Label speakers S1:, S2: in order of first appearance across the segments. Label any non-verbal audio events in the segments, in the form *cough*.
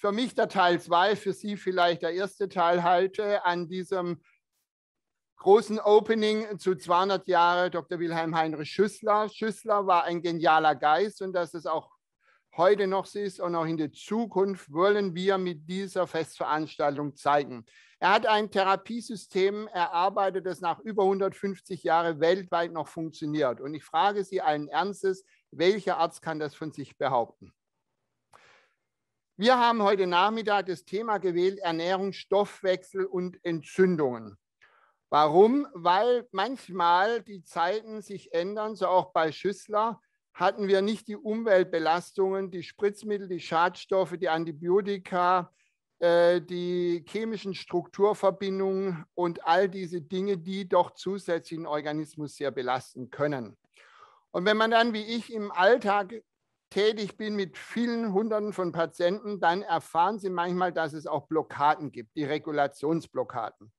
S1: für mich der Teil 2, für Sie vielleicht der erste Teil halte an diesem großen Opening zu 200 Jahre Dr. Wilhelm Heinrich Schüssler. Schüssler war ein genialer Geist und dass es auch heute noch so ist und auch in der Zukunft wollen wir mit dieser Festveranstaltung zeigen. Er hat ein Therapiesystem erarbeitet, das nach über 150 Jahren weltweit noch funktioniert. Und ich frage Sie allen Ernstes, welcher Arzt kann das von sich behaupten? Wir haben heute Nachmittag das Thema gewählt, Ernährung, Stoffwechsel und Entzündungen. Warum? Weil manchmal die Zeiten sich ändern, so auch bei Schüssler hatten wir nicht die Umweltbelastungen, die Spritzmittel, die Schadstoffe, die Antibiotika, äh, die chemischen Strukturverbindungen und all diese Dinge, die doch zusätzlichen Organismus sehr belasten können. Und wenn man dann wie ich im Alltag tätig bin mit vielen Hunderten von Patienten, dann erfahren sie manchmal, dass es auch Blockaden gibt, die Regulationsblockaden.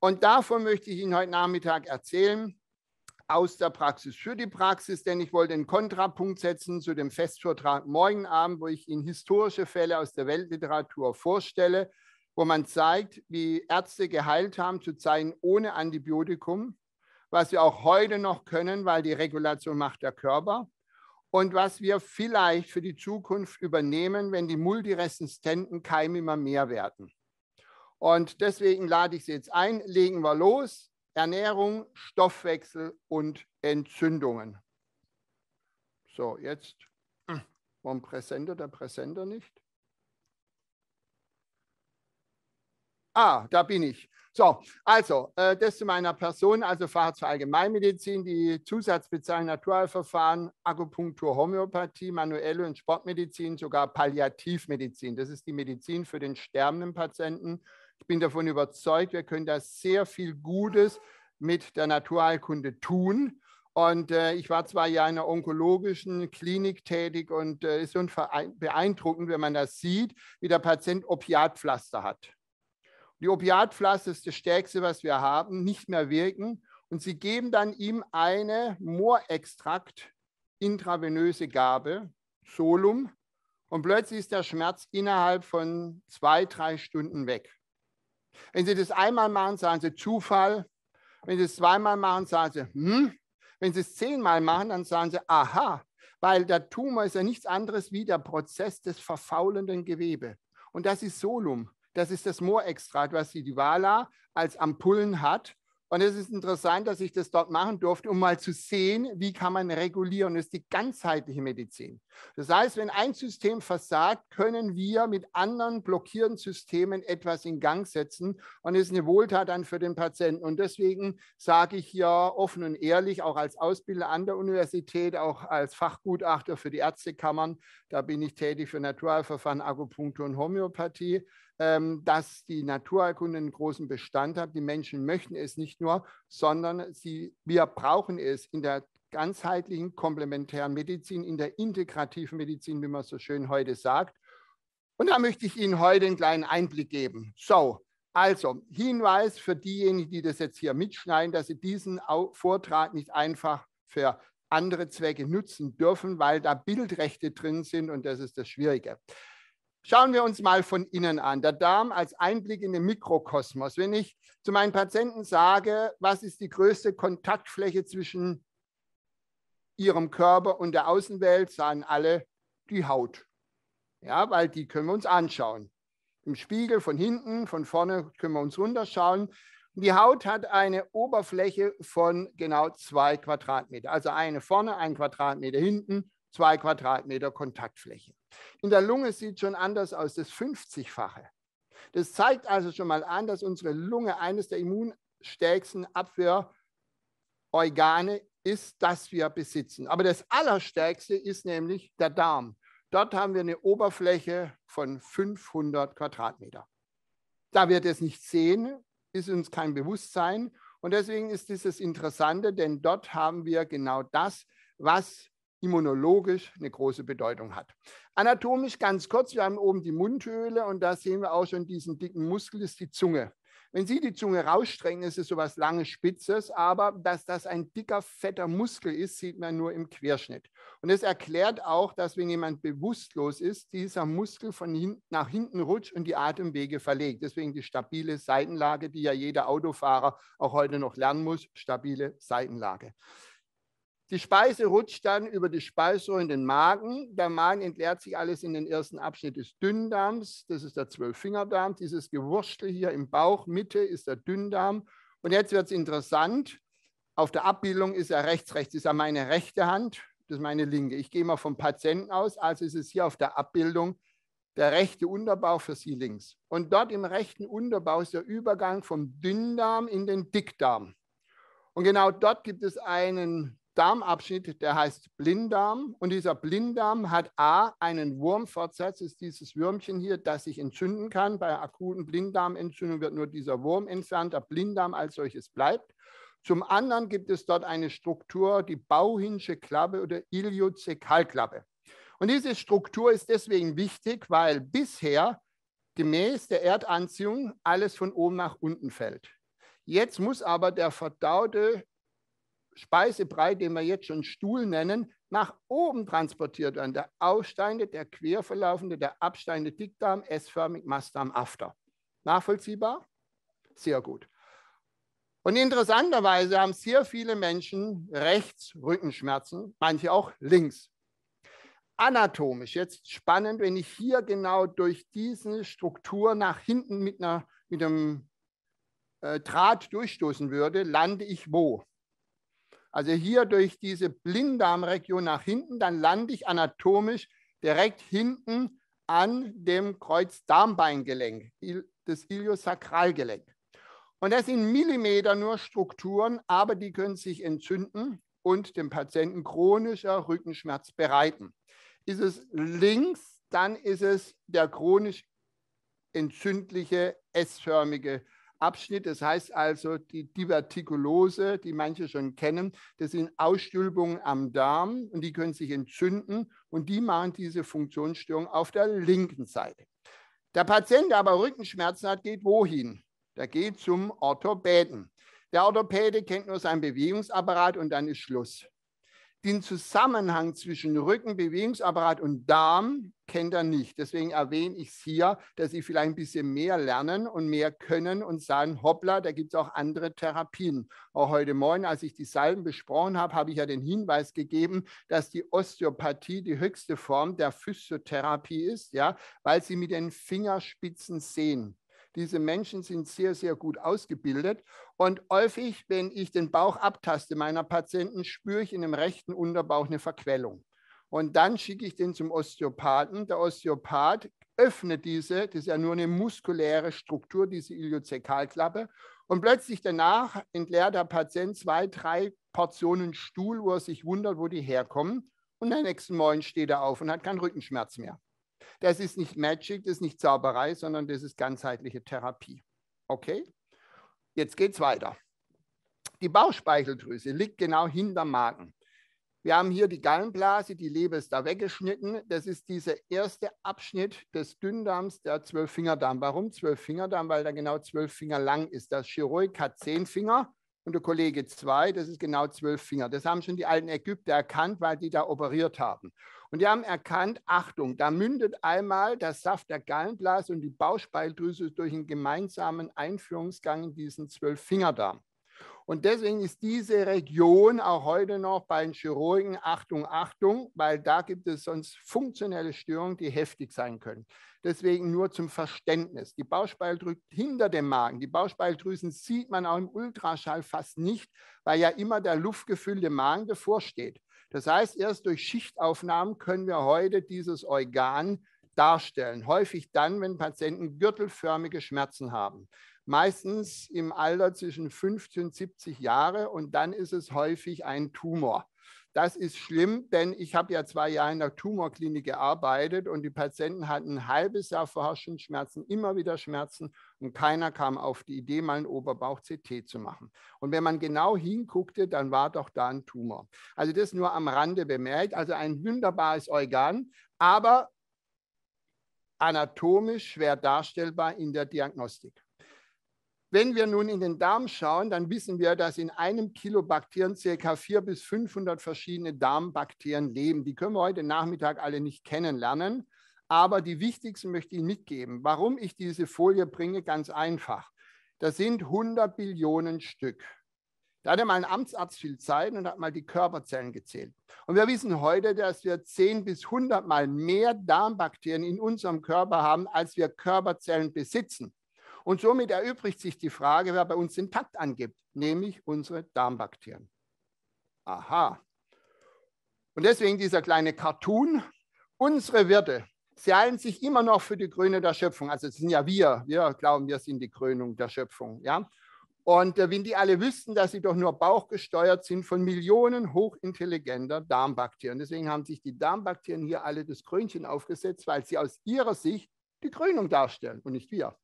S1: Und davon möchte ich Ihnen heute Nachmittag erzählen, aus der Praxis für die Praxis, denn ich wollte einen Kontrapunkt setzen zu dem Festvortrag morgen Abend, wo ich Ihnen historische Fälle aus der Weltliteratur vorstelle, wo man zeigt, wie Ärzte geheilt haben zu Zeiten ohne Antibiotikum, was sie auch heute noch können, weil die Regulation macht der Körper und was wir vielleicht für die Zukunft übernehmen, wenn die multiresistenten Keime immer mehr werden. Und deswegen lade ich Sie jetzt ein, legen wir los. Ernährung, Stoffwechsel und Entzündungen. So, jetzt, hm, warum Präsenter der Präsenter nicht? Ah, da bin ich. So, also, äh, das zu meiner Person, also Facharzt zur Allgemeinmedizin, die Zusatzbezahlung Naturheilverfahren, Akupunktur, Homöopathie, manuelle und Sportmedizin, sogar Palliativmedizin. Das ist die Medizin für den sterbenden Patienten. Ich bin davon überzeugt, wir können da sehr viel Gutes mit der Naturheilkunde tun. Und äh, ich war zwar Jahre in einer onkologischen Klinik tätig und es äh, ist beeindruckend, wenn man das sieht, wie der Patient Opiatpflaster hat. Die Opiatpflaster ist das Stärkste, was wir haben, nicht mehr wirken. Und sie geben dann ihm eine Moorextrakt intravenöse Gabe, Solum, und plötzlich ist der Schmerz innerhalb von zwei, drei Stunden weg. Wenn Sie das einmal machen, sagen Sie Zufall. Wenn Sie es zweimal machen, sagen Sie, hm. Wenn Sie es zehnmal machen, dann sagen Sie, aha, weil der Tumor ist ja nichts anderes wie der Prozess des verfaulenden Gewebe. Und das ist Solum. Das ist das Moorextrakt, was die Divala als Ampullen hat. Und es ist interessant, dass ich das dort machen durfte, um mal zu sehen, wie kann man regulieren. Das ist die ganzheitliche Medizin. Das heißt, wenn ein System versagt, können wir mit anderen blockierenden Systemen etwas in Gang setzen und es ist eine Wohltat dann für den Patienten. Und deswegen sage ich hier offen und ehrlich, auch als Ausbilder an der Universität, auch als Fachgutachter für die Ärztekammern, da bin ich tätig für Naturheilverfahren, Akupunktur und Homöopathie ähm, dass die Naturerkunde einen großen Bestand hat. Die Menschen möchten es nicht nur, sondern sie, wir brauchen es in der ganzheitlichen komplementären Medizin, in der integrativen Medizin, wie man so schön heute sagt. Und da möchte ich Ihnen heute einen kleinen Einblick geben. So, also Hinweis für diejenigen, die das jetzt hier mitschneiden, dass sie diesen Vortrag nicht einfach für andere Zwecke nutzen dürfen, weil da Bildrechte drin sind und das ist das Schwierige. Schauen wir uns mal von innen an. Der Darm als Einblick in den Mikrokosmos. Wenn ich zu meinen Patienten sage, was ist die größte Kontaktfläche zwischen ihrem Körper und der Außenwelt, sagen alle die Haut. Ja, weil die können wir uns anschauen. Im Spiegel von hinten, von vorne können wir uns runterschauen. Die Haut hat eine Oberfläche von genau zwei Quadratmeter. Also eine vorne, ein Quadratmeter hinten zwei Quadratmeter Kontaktfläche. In der Lunge sieht schon anders aus, das 50-fache. Das zeigt also schon mal an, dass unsere Lunge eines der immunstärksten Abwehrorgane ist, das wir besitzen. Aber das Allerstärkste ist nämlich der Darm. Dort haben wir eine Oberfläche von 500 Quadratmeter. Da wir das nicht sehen, ist uns kein Bewusstsein. Und deswegen ist dieses Interessante, denn dort haben wir genau das, was immunologisch eine große Bedeutung hat. Anatomisch ganz kurz, wir haben oben die Mundhöhle und da sehen wir auch schon diesen dicken Muskel, ist die Zunge. Wenn Sie die Zunge rausstrecken, ist es so etwas langes Spitzes, aber dass das ein dicker, fetter Muskel ist, sieht man nur im Querschnitt. Und es erklärt auch, dass wenn jemand bewusstlos ist, dieser Muskel von hinten nach hinten rutscht und die Atemwege verlegt. Deswegen die stabile Seitenlage, die ja jeder Autofahrer auch heute noch lernen muss, stabile Seitenlage. Die Speise rutscht dann über die Speiseröhre in den Magen. Der Magen entleert sich alles in den ersten Abschnitt des Dünndarms. Das ist der Zwölffingerdarm. Dieses Gewurstel hier im Bauch, Mitte, ist der Dünndarm. Und jetzt wird es interessant. Auf der Abbildung ist er rechts, rechts ist er meine rechte Hand, das ist meine linke. Ich gehe mal vom Patienten aus, also ist es hier auf der Abbildung der rechte Unterbau für Sie links. Und dort im rechten Unterbau ist der Übergang vom Dünndarm in den Dickdarm. Und genau dort gibt es einen Darmabschnitt, der heißt Blinddarm. Und dieser Blinddarm hat A, einen Wurmfortsatz, ist dieses Würmchen hier, das sich entzünden kann. Bei akuten Blinddarmentzündung wird nur dieser Wurm entfernt, der Blinddarm als solches bleibt. Zum anderen gibt es dort eine Struktur, die Bauhinsche Klappe oder Iliozekalklappe. Und diese Struktur ist deswegen wichtig, weil bisher gemäß der Erdanziehung alles von oben nach unten fällt. Jetzt muss aber der verdaute Speisebrei, den wir jetzt schon Stuhl nennen, nach oben transportiert werden. Der aussteigende, der querverlaufende, der absteigende Dickdarm, S-förmig, Mastdarm, After. Nachvollziehbar? Sehr gut. Und interessanterweise haben sehr viele Menschen rechts Rückenschmerzen, manche auch links. Anatomisch, jetzt spannend, wenn ich hier genau durch diese Struktur nach hinten mit, einer, mit einem äh, Draht durchstoßen würde, lande ich wo? also hier durch diese Blinddarmregion nach hinten, dann lande ich anatomisch direkt hinten an dem Kreuzdarmbeingelenk, das Iliosakralgelenk. Und das sind Millimeter nur Strukturen, aber die können sich entzünden und dem Patienten chronischer Rückenschmerz bereiten. Ist es links, dann ist es der chronisch entzündliche S-förmige Abschnitt. Das heißt also die Divertikulose, die manche schon kennen. Das sind Ausstülpungen am Darm und die können sich entzünden und die machen diese Funktionsstörung auf der linken Seite. Der Patient, der aber Rückenschmerzen hat, geht wohin? Der geht zum Orthopäden. Der Orthopäde kennt nur seinen Bewegungsapparat und dann ist Schluss. Den Zusammenhang zwischen Rückenbewegungsapparat und Darm kennt er nicht. Deswegen erwähne ich es hier, dass Sie vielleicht ein bisschen mehr lernen und mehr können und sagen, hoppla, da gibt es auch andere Therapien. Auch heute Morgen, als ich die Salben besprochen habe, habe ich ja den Hinweis gegeben, dass die Osteopathie die höchste Form der Physiotherapie ist, ja, weil Sie mit den Fingerspitzen sehen. Diese Menschen sind sehr, sehr gut ausgebildet. Und häufig, wenn ich den Bauch abtaste meiner Patienten, spüre ich in dem rechten Unterbauch eine Verquellung. Und dann schicke ich den zum Osteopathen. Der Osteopath öffnet diese, das ist ja nur eine muskuläre Struktur, diese Iliozekalklappe. Und plötzlich danach entleert der Patient zwei, drei Portionen Stuhl, wo er sich wundert, wo die herkommen. Und am nächsten Morgen steht er auf und hat keinen Rückenschmerz mehr. Das ist nicht Magic, das ist nicht Zauberei, sondern das ist ganzheitliche Therapie. Okay? Jetzt geht's weiter. Die Bauchspeicheldrüse liegt genau hinterm Magen. Wir haben hier die Gallenblase, die Leber ist da weggeschnitten. Das ist dieser erste Abschnitt des Dünndarms, der Zwölffingerdarm. Warum Zwölffingerdarm? Weil der genau zwölf Finger lang ist. Das Chirurg hat zehn Finger und der Kollege zwei, das ist genau zwölf Finger. Das haben schon die alten Ägypter erkannt, weil die da operiert haben. Und die haben erkannt, Achtung, da mündet einmal der Saft der Gallenblase und die Bauchspeicheldrüse durch einen gemeinsamen Einführungsgang in diesen Zwölffingerdarm. Und deswegen ist diese Region auch heute noch bei den Chirurgen Achtung, Achtung, weil da gibt es sonst funktionelle Störungen, die heftig sein können. Deswegen nur zum Verständnis. Die Bauchspeicheldrüse hinter dem Magen. Die Bauchspeicheldrüsen sieht man auch im Ultraschall fast nicht, weil ja immer der luftgefüllte Magen bevorsteht. Das heißt, erst durch Schichtaufnahmen können wir heute dieses Organ darstellen. Häufig dann, wenn Patienten gürtelförmige Schmerzen haben. Meistens im Alter zwischen 50 und 70 Jahre und dann ist es häufig ein Tumor. Das ist schlimm, denn ich habe ja zwei Jahre in der Tumorklinik gearbeitet und die Patienten hatten ein halbes Jahr vorher schon Schmerzen, immer wieder Schmerzen und keiner kam auf die Idee, mal einen Oberbauch-CT zu machen. Und wenn man genau hinguckte, dann war doch da ein Tumor. Also das nur am Rande bemerkt, also ein wunderbares Organ, aber anatomisch schwer darstellbar in der Diagnostik. Wenn wir nun in den Darm schauen, dann wissen wir, dass in einem Kilo Bakterien ca. 400 bis 500 verschiedene Darmbakterien leben. Die können wir heute Nachmittag alle nicht kennenlernen, aber die wichtigsten möchte ich mitgeben. Warum ich diese Folie bringe, ganz einfach. Das sind 100 Billionen Stück. Da hatte mal ein Amtsarzt viel Zeit und hat mal die Körperzellen gezählt. Und wir wissen heute, dass wir 10 bis 100 Mal mehr Darmbakterien in unserem Körper haben, als wir Körperzellen besitzen. Und somit erübrigt sich die Frage, wer bei uns den Takt angibt, nämlich unsere Darmbakterien. Aha. Und deswegen dieser kleine Cartoon. Unsere Wirte, sie halten sich immer noch für die Krone der Schöpfung. Also es sind ja wir, wir glauben, wir sind die Krönung der Schöpfung. Ja? Und äh, wenn die alle wüssten, dass sie doch nur bauchgesteuert sind von Millionen hochintelligenter Darmbakterien. Deswegen haben sich die Darmbakterien hier alle das Krönchen aufgesetzt, weil sie aus ihrer Sicht die Krönung darstellen und nicht wir.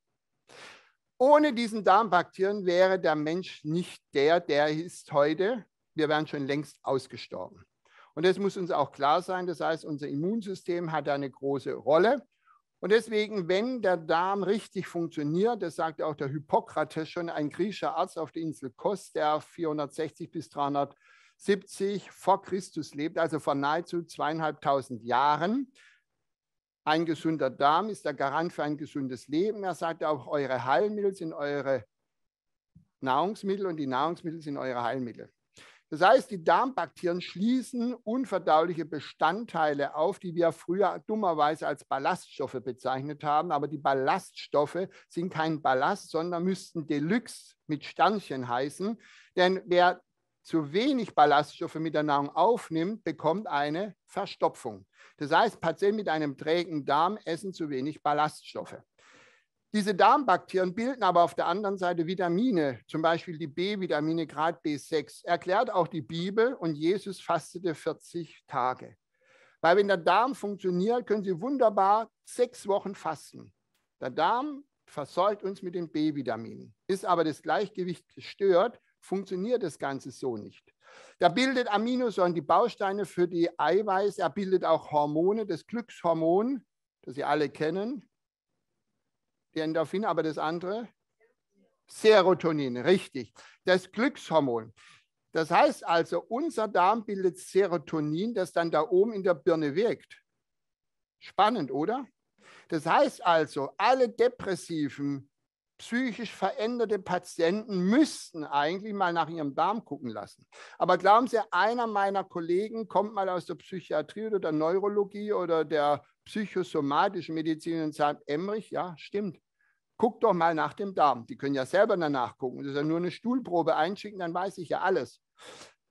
S1: Ohne diesen Darmbakterien wäre der Mensch nicht der, der ist heute. Wir wären schon längst ausgestorben. Und das muss uns auch klar sein. Das heißt, unser Immunsystem hat eine große Rolle. Und deswegen, wenn der Darm richtig funktioniert, das sagt auch der Hippokrates schon, ein griechischer Arzt auf der Insel Kos, der 460 bis 370 vor Christus lebt, also vor nahezu zweieinhalbtausend Jahren, ein gesunder Darm ist der Garant für ein gesundes Leben. Er sagt auch, eure Heilmittel sind eure Nahrungsmittel und die Nahrungsmittel sind eure Heilmittel. Das heißt, die Darmbakterien schließen unverdauliche Bestandteile auf, die wir früher dummerweise als Ballaststoffe bezeichnet haben. Aber die Ballaststoffe sind kein Ballast, sondern müssten Deluxe mit Sternchen heißen. Denn wer zu wenig Ballaststoffe mit der Nahrung aufnimmt, bekommt eine Verstopfung. Das heißt, Patienten mit einem trägen Darm essen zu wenig Ballaststoffe. Diese Darmbakterien bilden aber auf der anderen Seite Vitamine, zum Beispiel die B-Vitamine, Grad B6, erklärt auch die Bibel und Jesus fastete 40 Tage. Weil wenn der Darm funktioniert, können Sie wunderbar sechs Wochen fasten. Der Darm versorgt uns mit den B-Vitaminen, ist aber das Gleichgewicht gestört, funktioniert das Ganze so nicht. Da bildet Aminosäuren, die Bausteine für die Eiweiß. Er bildet auch Hormone, das Glückshormon, das Sie alle kennen. Die Endorphin, aber das andere? Serotonin, richtig. Das Glückshormon. Das heißt also, unser Darm bildet Serotonin, das dann da oben in der Birne wirkt. Spannend, oder? Das heißt also, alle depressiven psychisch veränderte Patienten müssten eigentlich mal nach ihrem Darm gucken lassen. Aber glauben Sie, einer meiner Kollegen kommt mal aus der Psychiatrie oder der Neurologie oder der psychosomatischen Medizin und sagt, Emrich, ja, stimmt. Guck doch mal nach dem Darm. Die können ja selber danach gucken. Das ist ja nur eine Stuhlprobe einschicken, dann weiß ich ja alles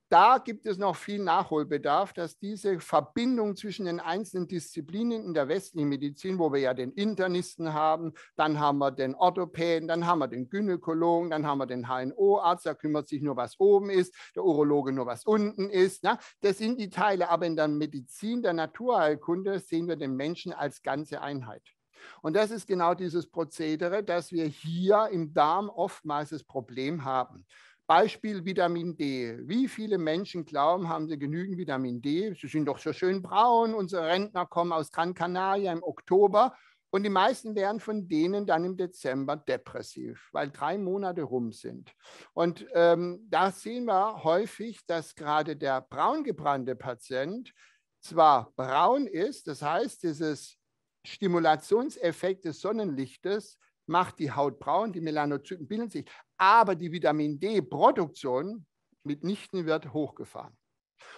S1: da gibt es noch viel Nachholbedarf, dass diese Verbindung zwischen den einzelnen Disziplinen in der westlichen Medizin, wo wir ja den Internisten haben, dann haben wir den Orthopäden, dann haben wir den Gynäkologen, dann haben wir den HNO-Arzt, der kümmert sich nur, was oben ist, der Urologe nur, was unten ist. Na? Ne? Das sind die Teile, aber in der Medizin, der Naturheilkunde sehen wir den Menschen als ganze Einheit. Und das ist genau dieses Prozedere, dass wir hier im Darm oftmals das Problem haben. Beispiel Vitamin D. Wie viele Menschen glauben, haben sie genügend Vitamin D? Sie sind doch so schön braun. Unsere Rentner kommen aus Gran Canaria im Oktober. Und die meisten werden von denen dann im Dezember depressiv, weil drei Monate rum sind. Und ähm, da sehen wir häufig, dass gerade der braungebrannte Patient zwar braun ist, das heißt, dieses Stimulationseffekt des Sonnenlichtes macht die Haut braun, die Melanozyten bilden sich, aber die Vitamin D-Produktion mitnichten wird hochgefahren.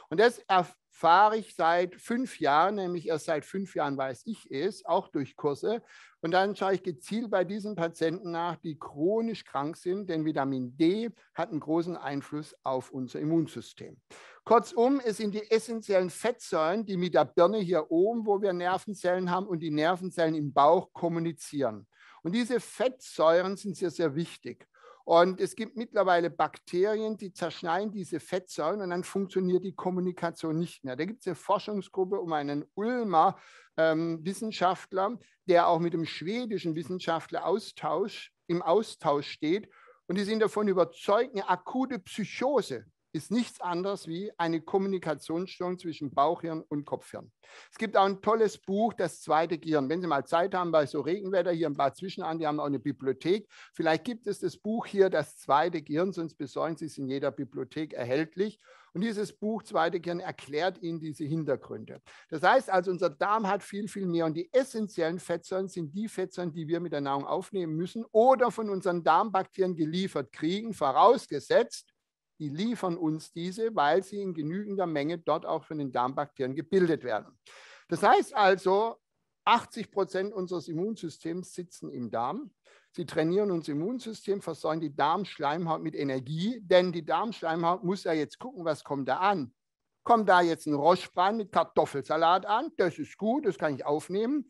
S1: Und das erfahre ich seit fünf Jahren, nämlich erst seit fünf Jahren weiß ich es, auch durch Kurse. Und dann schaue ich gezielt bei diesen Patienten nach, die chronisch krank sind, denn Vitamin D hat einen großen Einfluss auf unser Immunsystem. Kurzum, es sind die essentiellen Fettsäuren, die mit der Birne hier oben, wo wir Nervenzellen haben, und die Nervenzellen im Bauch kommunizieren. Und diese Fettsäuren sind sehr, sehr wichtig. Und es gibt mittlerweile Bakterien, die zerschneiden diese Fettsäuren und dann funktioniert die Kommunikation nicht mehr. Da gibt es eine Forschungsgruppe um einen Ulmer ähm, Wissenschaftler, der auch mit dem schwedischen Wissenschaftler Austausch, im Austausch steht. Und die sind davon überzeugt, eine akute Psychose ist nichts anderes wie eine Kommunikationsstörung zwischen Bauchhirn und Kopfhirn. Es gibt auch ein tolles Buch, das zweite Gehirn. Wenn Sie mal Zeit haben bei so Regenwetter hier ein paar Zwischenahn, die haben auch eine Bibliothek. Vielleicht gibt es das Buch hier, das zweite Gehirn, sonst besorgen Sie es in jeder Bibliothek erhältlich. Und dieses Buch, zweite Gehirn, erklärt Ihnen diese Hintergründe. Das heißt also, unser Darm hat viel, viel mehr. Und die essentiellen Fettsäuren sind die Fettsäuren, die wir mit der Nahrung aufnehmen müssen oder von unseren Darmbakterien geliefert kriegen, vorausgesetzt, die liefern uns diese, weil sie in genügender Menge dort auch von den Darmbakterien gebildet werden. Das heißt also, 80 Prozent unseres Immunsystems sitzen im Darm. Sie trainieren unser Immunsystem, versorgen die Darmschleimhaut mit Energie, denn die Darmschleimhaut muss ja jetzt gucken, was kommt da an. Kommt da jetzt ein Rostbran mit Kartoffelsalat an? Das ist gut, das kann ich aufnehmen.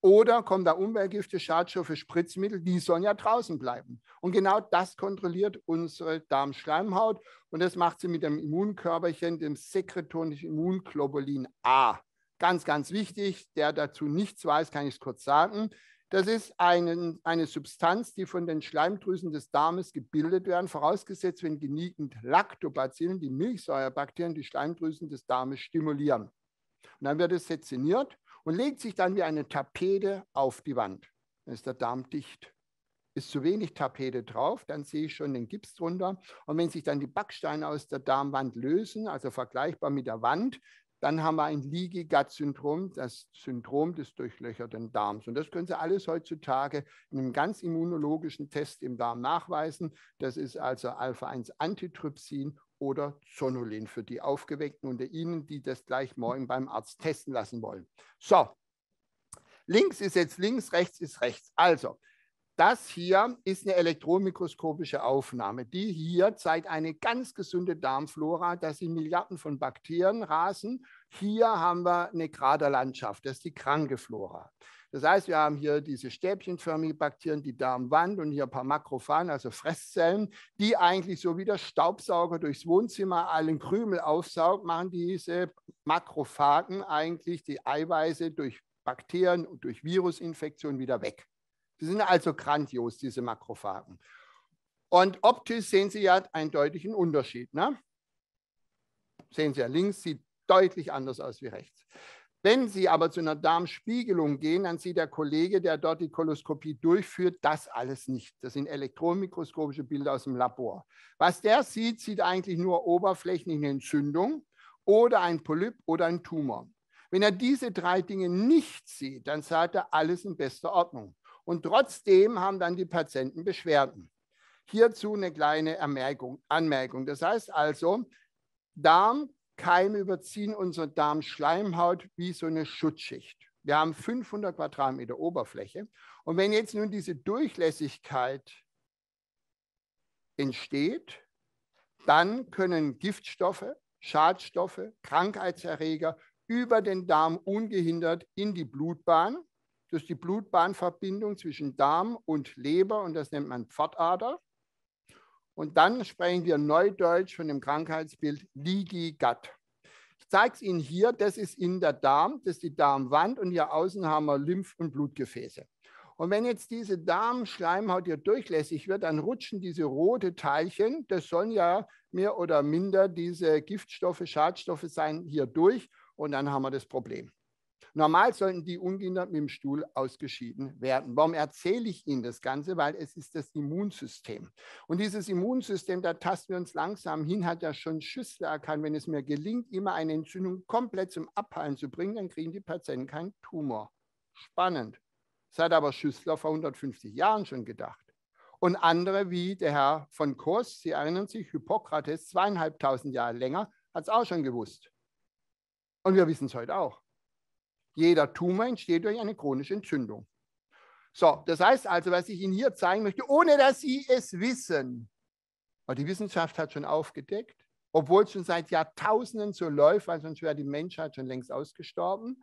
S1: Oder kommen da Umweltgifte, Schadstoffe, Spritzmittel, die sollen ja draußen bleiben. Und genau das kontrolliert unsere Darmschleimhaut und das macht sie mit dem Immunkörperchen, dem sekretonischen Immunglobulin A. Ganz, ganz wichtig, der dazu nichts weiß, kann ich es kurz sagen. Das ist eine, eine Substanz, die von den Schleimdrüsen des Darmes gebildet werden, vorausgesetzt, wenn genügend Lactobacillen, die Milchsäurebakterien, die Schleimdrüsen des Darmes stimulieren. Und dann wird es seziniert und legt sich dann wie eine Tapete auf die Wand. Dann ist der Darm dicht. Ist zu wenig Tapete drauf, dann sehe ich schon den Gips drunter. Und wenn sich dann die Backsteine aus der Darmwand lösen, also vergleichbar mit der Wand, dann haben wir ein Leaky Gut Syndrom, das Syndrom des durchlöcherten Darms. Und das können Sie alles heutzutage in einem ganz immunologischen Test im Darm nachweisen. Das ist also Alpha-1 Antitrypsin oder Zonulin für die Aufgeweckten unter Ihnen, die das gleich morgen beim Arzt testen lassen wollen. So, links ist jetzt links, rechts ist rechts. Also, das hier ist eine elektronmikroskopische Aufnahme. Die hier zeigt eine ganz gesunde Darmflora. Das sind Milliarden von Bakterien, Rasen. Hier haben wir eine Kraterlandschaft. Das ist die kranke Flora. Das heißt, wir haben hier diese stäbchenförmigen Bakterien, die Darmwand und hier ein paar Makrophagen, also Fresszellen, die eigentlich so wie der Staubsauger durchs Wohnzimmer allen Krümel aufsaugt, machen diese Makrophagen eigentlich die Eiweiße durch Bakterien und durch Virusinfektionen wieder weg. Sie sind also grandios, diese Makrophagen. Und optisch sehen Sie ja einen deutlichen Unterschied. Ne? Sehen Sie ja links, sieht deutlich anders aus wie rechts. Wenn Sie aber zu einer Darmspiegelung gehen, dann sieht der Kollege, der dort die Koloskopie durchführt, das alles nicht. Das sind elektronenmikroskopische Bilder aus dem Labor. Was der sieht, sieht eigentlich nur oberflächliche Entzündung oder ein Polyp oder ein Tumor. Wenn er diese drei Dinge nicht sieht, dann sagt er alles in bester Ordnung. Und trotzdem haben dann die Patienten Beschwerden. Hierzu eine kleine Anmerkung. Das heißt also, Darm Keime überziehen unsere Darmschleimhaut wie so eine Schutzschicht. Wir haben 500 Quadratmeter Oberfläche. Und wenn jetzt nun diese Durchlässigkeit entsteht, dann können Giftstoffe, Schadstoffe, Krankheitserreger über den Darm ungehindert in die Blutbahn. Das ist die Blutbahnverbindung zwischen Darm und Leber und das nennt man Pfadader. Und dann sprechen wir neudeutsch von dem Krankheitsbild Ligi Ligigat. Ich zeige es Ihnen hier, das ist in der Darm, das ist die Darmwand und hier außen haben wir Lymph- und Blutgefäße. Und wenn jetzt diese Darmschleimhaut hier durchlässig wird, dann rutschen diese roten Teilchen, das sollen ja mehr oder minder diese Giftstoffe, Schadstoffe sein, hier durch und dann haben wir das Problem. Normal sollten die ungehindert mit dem Stuhl ausgeschieden werden. Warum erzähle ich Ihnen das Ganze? Weil es ist das Immunsystem. Und dieses Immunsystem, da tasten wir uns langsam hin, hat ja schon Schüssler erkannt. Wenn es mir gelingt, immer eine Entzündung komplett zum Abheilen zu bringen, dann kriegen die Patienten keinen Tumor. Spannend. Das hat aber Schüssler vor 150 Jahren schon gedacht. Und andere wie der Herr von Kurs, Sie erinnern sich, Hippokrates, zweieinhalbtausend Jahre länger, hat es auch schon gewusst. Und wir wissen es heute auch. Jeder Tumor entsteht durch eine chronische Entzündung. So, das heißt also, was ich Ihnen hier zeigen möchte, ohne dass Sie es wissen, aber die Wissenschaft hat schon aufgedeckt, obwohl es schon seit Jahrtausenden so läuft, weil sonst wäre die Menschheit schon längst ausgestorben,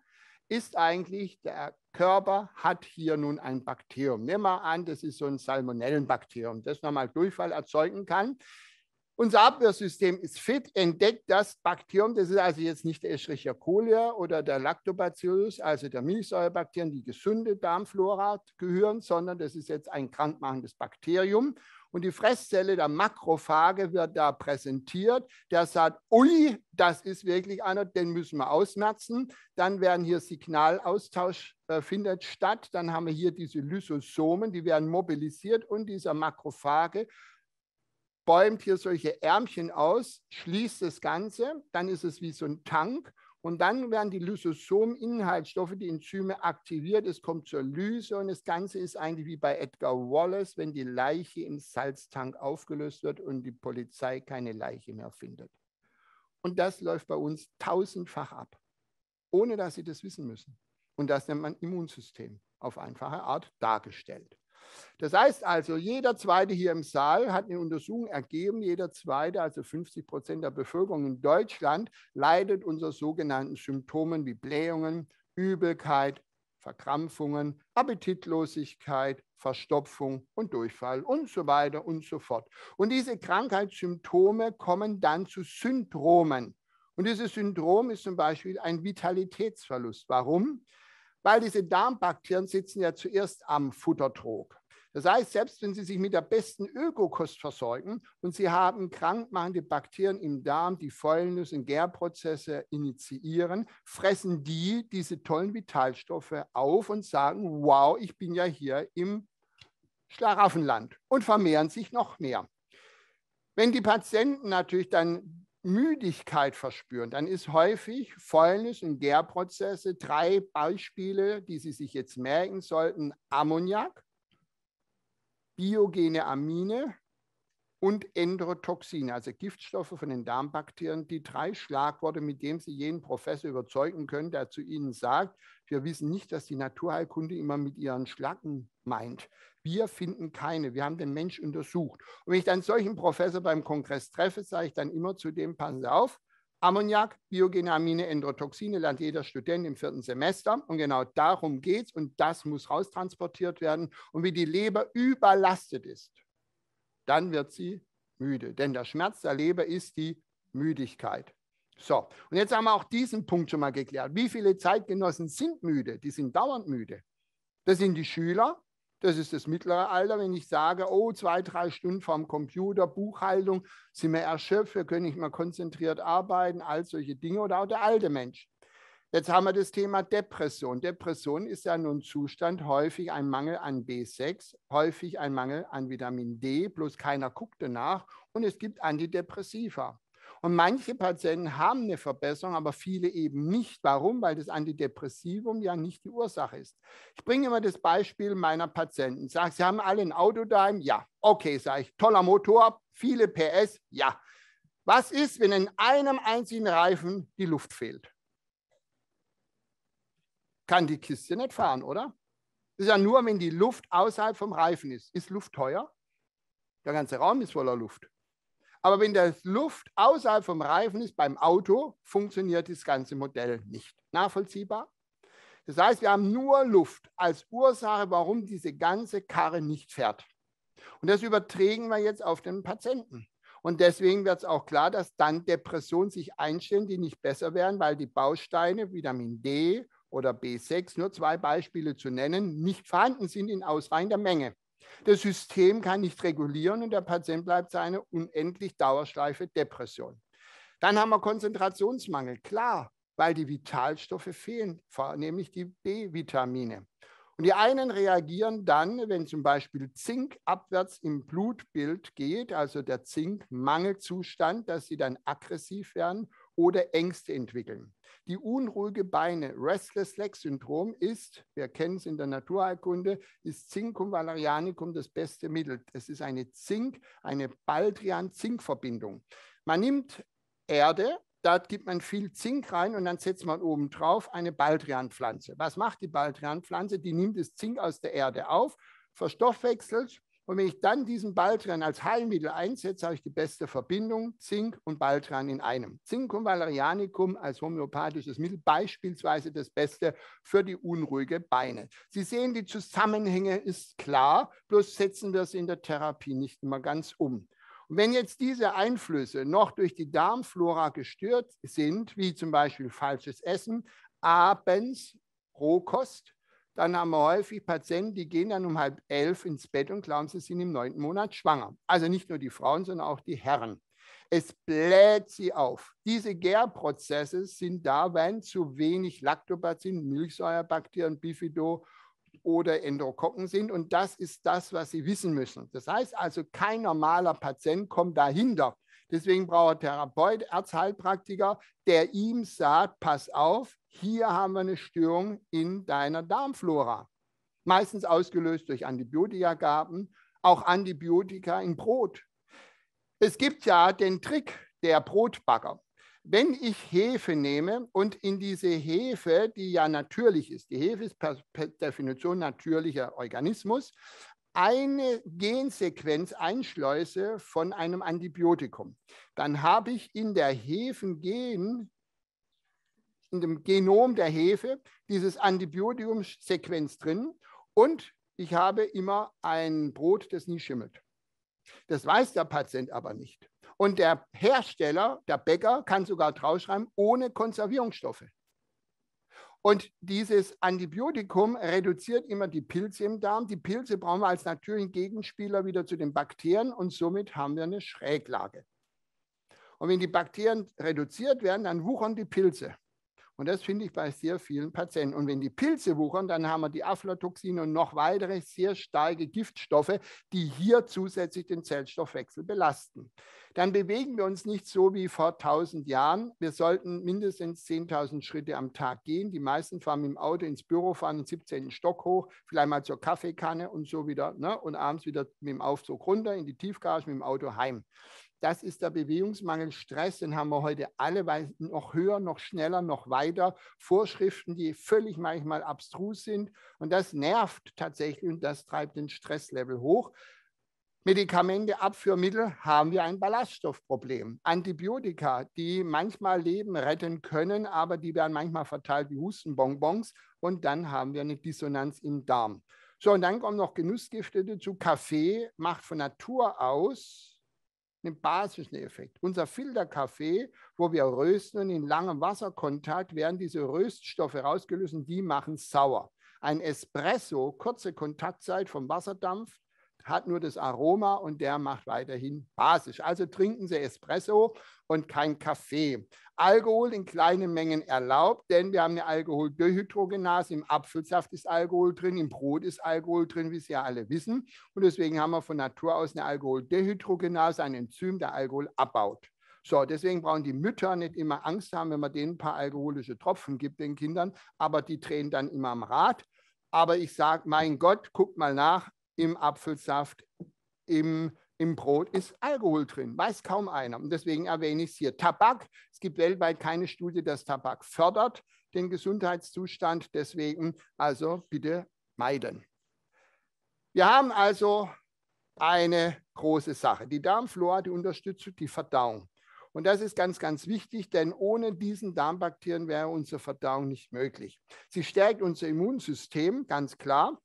S1: ist eigentlich, der Körper hat hier nun ein Bakterium. Nehmen wir an, das ist so ein Salmonellenbakterium, das nochmal Durchfall erzeugen kann. Unser Abwehrsystem ist fit, entdeckt das Bakterium, das ist also jetzt nicht der Escherichia coli oder der Lactobacillus, also der Milchsäurebakterien, die gesunde Darmflora gehören, sondern das ist jetzt ein krankmachendes Bakterium. Und die Fresszelle der Makrophage wird da präsentiert. Der sagt, ui, das ist wirklich einer, den müssen wir ausmerzen. Dann werden hier Signalaustausch äh, findet statt. Dann haben wir hier diese Lysosomen, die werden mobilisiert und dieser Makrophage bäumt hier solche Ärmchen aus, schließt das Ganze, dann ist es wie so ein Tank und dann werden die Lysosom-Inhaltsstoffe, die Enzyme aktiviert, es kommt zur Lyse und das Ganze ist eigentlich wie bei Edgar Wallace, wenn die Leiche im Salztank aufgelöst wird und die Polizei keine Leiche mehr findet. Und das läuft bei uns tausendfach ab, ohne dass sie das wissen müssen. Und das nennt man Immunsystem auf einfache Art dargestellt. Das heißt also, jeder Zweite hier im Saal hat eine Untersuchung ergeben, jeder Zweite, also 50 Prozent der Bevölkerung in Deutschland, leidet unter sogenannten Symptomen wie Blähungen, Übelkeit, Verkrampfungen, Appetitlosigkeit, Verstopfung und Durchfall und so weiter und so fort. Und diese Krankheitssymptome kommen dann zu Syndromen. Und dieses Syndrom ist zum Beispiel ein Vitalitätsverlust. Warum? weil diese Darmbakterien sitzen ja zuerst am Futtertrog. Das heißt, selbst wenn Sie sich mit der besten Ökokost versorgen und Sie haben krankmachende Bakterien im Darm, die Fäulnis- und Gärprozesse initiieren, fressen die diese tollen Vitalstoffe auf und sagen, wow, ich bin ja hier im Schlaraffenland und vermehren sich noch mehr. Wenn die Patienten natürlich dann Müdigkeit verspüren, dann ist häufig Fäulnis und Gärprozesse, drei Beispiele, die Sie sich jetzt merken sollten, Ammoniak, biogene Amine und Endotoxine, also Giftstoffe von den Darmbakterien, die drei Schlagworte, mit denen Sie jeden Professor überzeugen können, der zu Ihnen sagt, wir wissen nicht, dass die Naturheilkunde immer mit ihren Schlacken meint. Wir finden keine. Wir haben den Mensch untersucht. Und wenn ich dann solchen Professor beim Kongress treffe, sage ich dann immer zu dem, passen Sie auf, Ammoniak, biogene Amine, Endotoxine lernt jeder Student im vierten Semester. Und genau darum geht es. Und das muss raustransportiert werden. Und wie die Leber überlastet ist, dann wird sie müde. Denn der Schmerz der Leber ist die Müdigkeit. So, und jetzt haben wir auch diesen Punkt schon mal geklärt. Wie viele Zeitgenossen sind müde? Die sind dauernd müde. Das sind die Schüler, das ist das mittlere Alter, wenn ich sage, oh, zwei, drei Stunden vorm Computer, Buchhaltung, sind wir erschöpft, wir können nicht mehr konzentriert arbeiten, all solche Dinge. Oder auch der alte Mensch. Jetzt haben wir das Thema Depression. Depression ist ja nun Zustand, häufig ein Mangel an B6, häufig ein Mangel an Vitamin D, bloß keiner guckt danach und es gibt Antidepressiva. Und manche Patienten haben eine Verbesserung, aber viele eben nicht. Warum? Weil das Antidepressivum ja nicht die Ursache ist. Ich bringe immer das Beispiel meiner Patienten. Sag, sie haben alle ein Auto daheim? Ja. Okay, sage ich, toller Motor, viele PS? Ja. Was ist, wenn in einem einzigen Reifen die Luft fehlt? kann die Kiste nicht fahren, oder? Das ist ja nur, wenn die Luft außerhalb vom Reifen ist. Ist Luft teuer? Der ganze Raum ist voller Luft. Aber wenn der Luft außerhalb vom Reifen ist, beim Auto, funktioniert das ganze Modell nicht. Nachvollziehbar? Das heißt, wir haben nur Luft als Ursache, warum diese ganze Karre nicht fährt. Und das überträgen wir jetzt auf den Patienten. Und deswegen wird es auch klar, dass dann Depressionen sich einstellen, die nicht besser werden, weil die Bausteine Vitamin D, oder B6, nur zwei Beispiele zu nennen, nicht vorhanden sind in ausreichender Menge. Das System kann nicht regulieren und der Patient bleibt seine unendlich Dauerschleife Depression. Dann haben wir Konzentrationsmangel, klar, weil die Vitalstoffe fehlen, nämlich die B-Vitamine. Und die einen reagieren dann, wenn zum Beispiel Zink abwärts im Blutbild geht, also der Zinkmangelzustand, dass sie dann aggressiv werden oder Ängste entwickeln. Die unruhige Beine, Restless Leg Syndrom ist, wir kennen es in der Naturheilkunde, ist Zinkum valerianicum das beste Mittel. Es ist eine Zink, eine Baldrian-Zink-Verbindung. Man nimmt Erde, da gibt man viel Zink rein und dann setzt man oben drauf eine Baldrianpflanze. Was macht die Baldrianpflanze? Die nimmt das Zink aus der Erde auf, verstoffwechselt, und wenn ich dann diesen Baltran als Heilmittel einsetze, habe ich die beste Verbindung Zink und Baltran in einem. Zincum valerianicum als homöopathisches Mittel, beispielsweise das Beste für die unruhige Beine. Sie sehen, die Zusammenhänge ist klar, bloß setzen wir es in der Therapie nicht immer ganz um. Und wenn jetzt diese Einflüsse noch durch die Darmflora gestört sind, wie zum Beispiel falsches Essen, abends Rohkost, dann haben wir häufig Patienten, die gehen dann um halb elf ins Bett und glauben, sie sind im neunten Monat schwanger. Also nicht nur die Frauen, sondern auch die Herren. Es bläht sie auf. Diese Gärprozesse sind da, wenn zu wenig Lactobacillen, Milchsäurebakterien, Bifido oder Endokokken sind. Und das ist das, was Sie wissen müssen. Das heißt also, kein normaler Patient kommt dahinter. Deswegen braucht er Therapeut, Arztheilpraktiker, der ihm sagt, pass auf, hier haben wir eine Störung in deiner Darmflora. Meistens ausgelöst durch Antibiotikagaben, auch Antibiotika in Brot. Es gibt ja den Trick der Brotbagger. Wenn ich Hefe nehme und in diese Hefe, die ja natürlich ist, die Hefe ist per, Definition natürlicher Organismus, eine Gensequenz einschleuse von einem Antibiotikum, dann habe ich in der Hefengen in dem Genom der Hefe dieses Antibiotikumsequenz drin und ich habe immer ein Brot, das nie schimmelt. Das weiß der Patient aber nicht. Und der Hersteller, der Bäcker, kann sogar draufschreiben, ohne Konservierungsstoffe. Und dieses Antibiotikum reduziert immer die Pilze im Darm. Die Pilze brauchen wir als natürlichen Gegenspieler wieder zu den Bakterien und somit haben wir eine Schräglage. Und wenn die Bakterien reduziert werden, dann wuchern die Pilze. Und das finde ich bei sehr vielen Patienten. Und wenn die Pilze wuchern, dann haben wir die Aflatoxine und noch weitere sehr starke Giftstoffe, die hier zusätzlich den Zellstoffwechsel belasten. Dann bewegen wir uns nicht so wie vor 1000 Jahren. Wir sollten mindestens 10.000 Schritte am Tag gehen. Die meisten fahren mit dem Auto ins Büro, fahren den 17. Stock hoch, vielleicht mal zur Kaffeekanne und so wieder. Ne? Und abends wieder mit dem Aufzug runter in die Tiefgarage, mit dem Auto heim das ist der Bewegungsmangel, Stress, den haben wir heute alle, weil noch höher, noch schneller, noch weiter. Vorschriften, die völlig manchmal abstrus sind. Und das nervt tatsächlich und das treibt den Stresslevel hoch. Medikamente, Abführmittel haben wir ein Ballaststoffproblem. Antibiotika, die manchmal Leben retten können, aber die werden manchmal verteilt wie Hustenbonbons. Und dann haben wir eine Dissonanz im Darm. So, und dann kommen noch Genussgifte dazu. Kaffee macht von Natur aus einen basischen Effekt. Unser Filterkaffee, wo wir rösten und in langem Wasserkontakt werden diese Röststoffe rausgelöst und die machen sauer. Ein Espresso, kurze Kontaktzeit vom Wasserdampf, hat nur das Aroma und der macht weiterhin basisch. Also trinken Sie Espresso und kein Kaffee. Alkohol in kleinen Mengen erlaubt, denn wir haben eine Alkoholdehydrogenase. Im Apfelsaft ist Alkohol drin, im Brot ist Alkohol drin, wie Sie ja alle wissen. Und deswegen haben wir von Natur aus eine Alkoholdehydrogenase, ein Enzym, der Alkohol abbaut. So, deswegen brauchen die Mütter nicht immer Angst haben, wenn man denen ein paar alkoholische Tropfen gibt, den Kindern, aber die drehen dann immer am Rad. Aber ich sage, mein Gott, guckt mal nach, im Apfelsaft, im im Brot ist Alkohol drin, weiß kaum einer. Und deswegen erwähne ich es hier. Tabak, es gibt weltweit keine Studie, dass Tabak fördert den Gesundheitszustand. Deswegen also bitte meiden. Wir haben also eine große Sache. Die Darmflora, die unterstützt die Verdauung. Und das ist ganz, ganz wichtig, denn ohne diesen Darmbakterien wäre unsere Verdauung nicht möglich. Sie stärkt unser Immunsystem, ganz klar.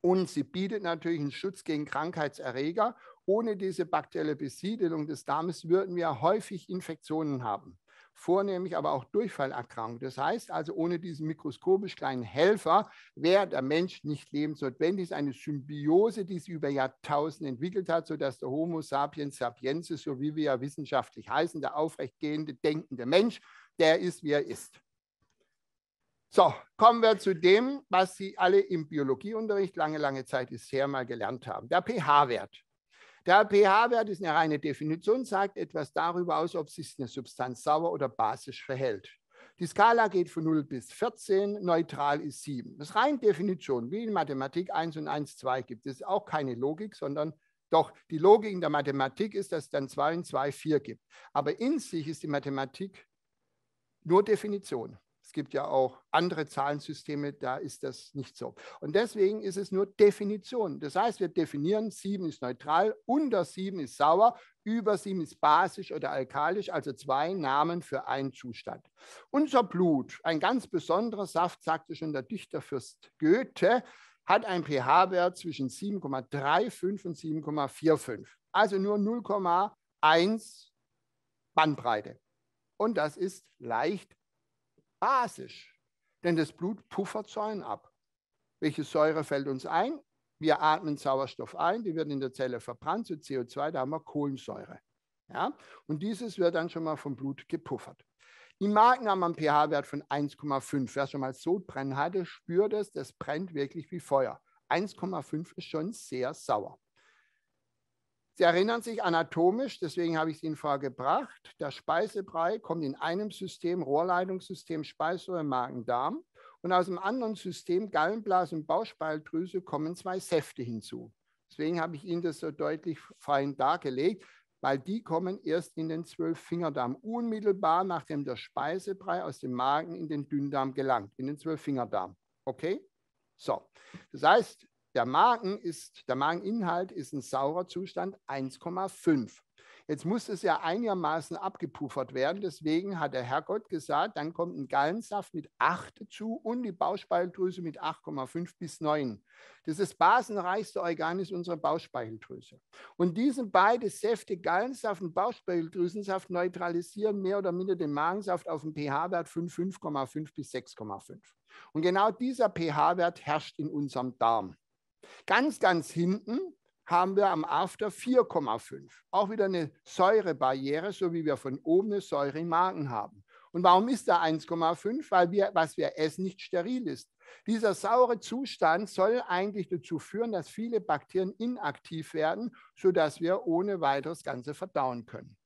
S1: Und sie bietet natürlich einen Schutz gegen Krankheitserreger ohne diese bakterielle Besiedelung des Darmes würden wir häufig Infektionen haben, vornehmlich aber auch Durchfallerkrankungen. Das heißt also, ohne diesen mikroskopisch kleinen Helfer wäre der Mensch nicht lebensnotwendig. Es ist eine Symbiose, die sich über Jahrtausende entwickelt hat, sodass der Homo sapiens sapiensis, so wie wir ja wissenschaftlich heißen, der aufrechtgehende, denkende Mensch, der ist, wie er ist. So, kommen wir zu dem, was Sie alle im Biologieunterricht lange, lange Zeit bisher mal gelernt haben. Der pH-Wert. Der pH-Wert ist eine reine Definition, sagt etwas darüber aus, ob sich eine Substanz sauer oder basisch verhält. Die Skala geht von 0 bis 14, neutral ist 7. Das ist rein Definition, wie in Mathematik 1 und 1, 2 gibt es auch keine Logik, sondern doch die Logik in der Mathematik ist, dass es dann 2 und 2 4 gibt. Aber in sich ist die Mathematik nur Definition. Es gibt ja auch andere Zahlensysteme, da ist das nicht so. Und deswegen ist es nur Definition. Das heißt, wir definieren, 7 ist neutral, unter 7 ist sauer, über 7 ist basisch oder alkalisch, also zwei Namen für einen Zustand. Unser Blut, ein ganz besonderer Saft, sagte schon der Dichterfürst Goethe, hat einen pH-Wert zwischen 7,35 und 7,45. Also nur 0,1 Bandbreite. Und das ist leicht basisch, denn das Blut puffert Säuren ab. Welche Säure fällt uns ein? Wir atmen Sauerstoff ein, die wird in der Zelle verbrannt zu CO2, da haben wir Kohlensäure. Ja? Und dieses wird dann schon mal vom Blut gepuffert. Die Marken haben einen pH-Wert von 1,5. Wer schon mal Sodbrennen hatte, spürt es, das brennt wirklich wie Feuer. 1,5 ist schon sehr sauer. Sie erinnern sich anatomisch, deswegen habe ich es Ihnen vorgebracht. Der Speisebrei kommt in einem System, Rohrleitungssystem, Speiseröhre, Magen-Darm. Und aus dem anderen System, Gallenblase und Bauchspeicheldrüse, kommen zwei Säfte hinzu. Deswegen habe ich Ihnen das so deutlich fein dargelegt, weil die kommen erst in den Zwölffingerdarm, unmittelbar nachdem der Speisebrei aus dem Magen in den Dünndarm gelangt, in den Zwölffingerdarm. Okay? So, das heißt, der Magen ist, der Mageninhalt ist ein saurer Zustand 1,5. Jetzt muss es ja einigermaßen abgepuffert werden. Deswegen hat der Herrgott gesagt, dann kommt ein Gallensaft mit 8 dazu und die Bauchspeicheldrüse mit 8,5 bis 9. Das ist das basenreichste Organ ist unsere Bauchspeicheldrüse. Und diese beiden Säfte, Gallensaft und Bauchspeicheldrüsensaft, neutralisieren mehr oder minder den Magensaft auf einen pH-Wert von 5,5 bis 6,5. Und genau dieser pH-Wert herrscht in unserem Darm. Ganz, ganz hinten haben wir am After 4,5. Auch wieder eine Säurebarriere, so wie wir von oben eine Säure im Magen haben. Und warum ist da 1,5? Weil wir, was wir essen, nicht steril ist. Dieser saure Zustand soll eigentlich dazu führen, dass viele Bakterien inaktiv werden, sodass wir ohne weiteres Ganze verdauen können.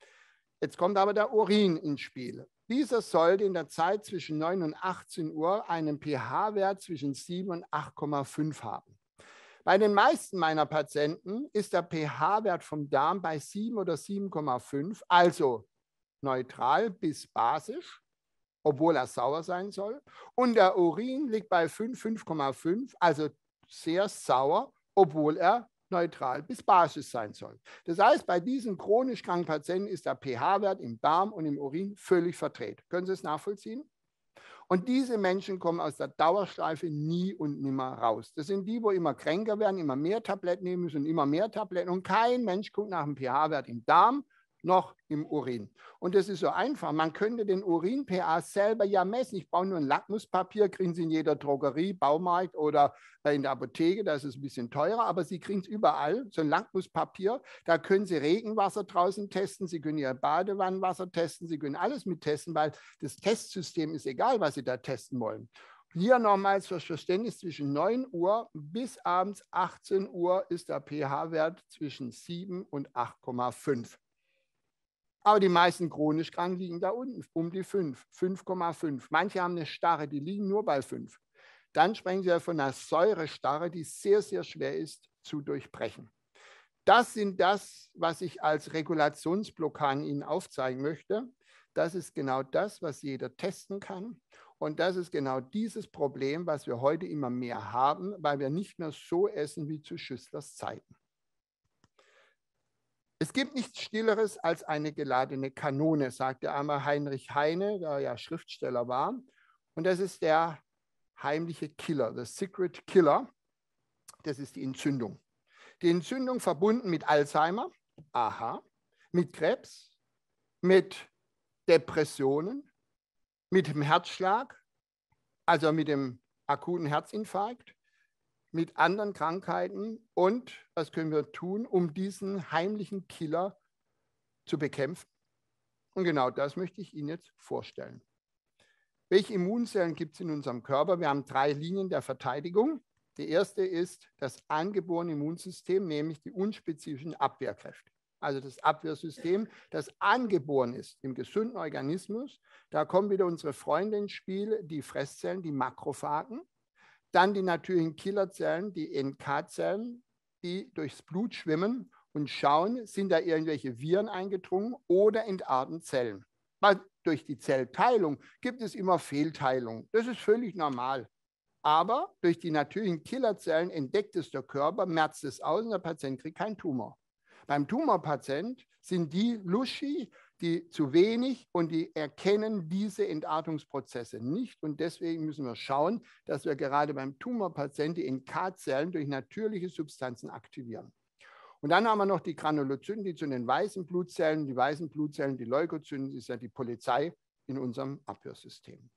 S1: Jetzt kommt aber der Urin ins Spiel. Dieser sollte in der Zeit zwischen 9 und 18 Uhr einen pH-Wert zwischen 7 und 8,5 haben. Bei den meisten meiner Patienten ist der pH-Wert vom Darm bei 7 oder 7,5, also neutral bis basisch, obwohl er sauer sein soll. Und der Urin liegt bei 5, 5,5, also sehr sauer, obwohl er neutral bis basisch sein soll. Das heißt, bei diesen chronisch kranken Patienten ist der pH-Wert im Darm und im Urin völlig verdreht. Können Sie es nachvollziehen? Und diese Menschen kommen aus der Dauerschleife nie und nimmer raus. Das sind die, wo immer kränker werden, immer mehr Tabletten nehmen müssen und immer mehr Tabletten. Und kein Mensch guckt nach dem pH-Wert im Darm, noch im Urin. Und das ist so einfach. Man könnte den Urin-PA selber ja messen. Ich brauche nur ein Lackmuspapier, kriegen Sie in jeder Drogerie, Baumarkt oder in der Apotheke, Das ist ein bisschen teurer, aber Sie kriegen es überall, so ein Lackmuspapier. Da können Sie Regenwasser draußen testen, Sie können Ihr Badewannenwasser testen, Sie können alles mit testen, weil das Testsystem ist egal, was Sie da testen wollen. Hier nochmals fürs Verständnis, zwischen 9 Uhr bis abends 18 Uhr ist der pH-Wert zwischen 7 und 8,5. Aber die meisten chronisch krank liegen da unten, um die 5, 5,5. Manche haben eine Starre, die liegen nur bei 5. Dann sprechen Sie von einer Säurestarre, die sehr, sehr schwer ist zu durchbrechen. Das sind das, was ich als Regulationsblockaden Ihnen aufzeigen möchte. Das ist genau das, was jeder testen kann. Und das ist genau dieses Problem, was wir heute immer mehr haben, weil wir nicht mehr so essen wie zu Schüsslers Zeiten. Es gibt nichts Stilleres als eine geladene Kanone, sagte einmal Heinrich Heine, der ja Schriftsteller war. Und das ist der heimliche Killer, the Secret Killer. Das ist die Entzündung. Die Entzündung verbunden mit Alzheimer, aha, mit Krebs, mit Depressionen, mit dem Herzschlag, also mit dem akuten Herzinfarkt, mit anderen Krankheiten und was können wir tun, um diesen heimlichen Killer zu bekämpfen? Und genau das möchte ich Ihnen jetzt vorstellen. Welche Immunzellen gibt es in unserem Körper? Wir haben drei Linien der Verteidigung. Die erste ist das angeborene Immunsystem, nämlich die unspezifischen Abwehrkräfte. Also das Abwehrsystem, das angeboren ist im gesunden Organismus. Da kommen wieder unsere Freunde ins Spiel, die Fresszellen, die Makrophagen. Dann die natürlichen Killerzellen, die NK-Zellen, die durchs Blut schwimmen und schauen, sind da irgendwelche Viren eingedrungen oder entarten Zellen. Weil durch die Zellteilung gibt es immer Fehlteilungen. Das ist völlig normal. Aber durch die natürlichen Killerzellen entdeckt es der Körper, merzt es aus und der Patient kriegt keinen Tumor. Beim Tumorpatient sind die Luschi, die zu wenig und die erkennen diese Entartungsprozesse nicht. Und deswegen müssen wir schauen, dass wir gerade beim Tumorpatienten die NK-Zellen durch natürliche Substanzen aktivieren. Und dann haben wir noch die Granulozyten, die zu den weißen Blutzellen, die weißen Blutzellen, die Leukozyten, das ist ja die Polizei in unserem Abhörsystem.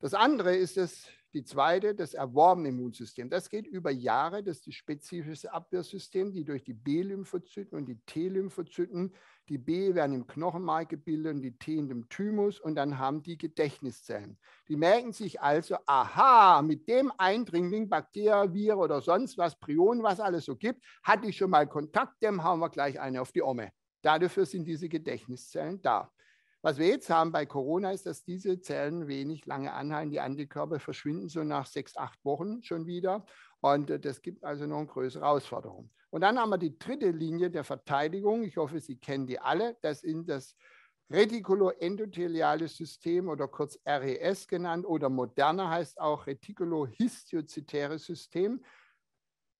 S1: Das andere ist es, die zweite, das erworbene Immunsystem. Das geht über Jahre. Das ist das spezifische Abwehrsystem, die durch die B-Lymphozyten und die T-Lymphozyten, die B werden im Knochenmark gebildet und die T in dem Thymus und dann haben die Gedächtniszellen. Die merken sich also, aha, mit dem Eindringling, Bakterien, Viren oder sonst was, Prionen, was alles so gibt, hatte ich schon mal Kontakt, dem haben wir gleich eine auf die Omme. Dafür sind diese Gedächtniszellen da. Was wir jetzt haben bei Corona ist, dass diese Zellen wenig lange anhalten. Die Antikörper verschwinden so nach sechs, acht Wochen schon wieder. Und äh, das gibt also noch eine größere Herausforderung. Und dann haben wir die dritte Linie der Verteidigung. Ich hoffe, Sie kennen die alle. Das ist das Reticuloendotheliale System oder kurz RES genannt oder moderner heißt auch Retikulohistiozytäres System.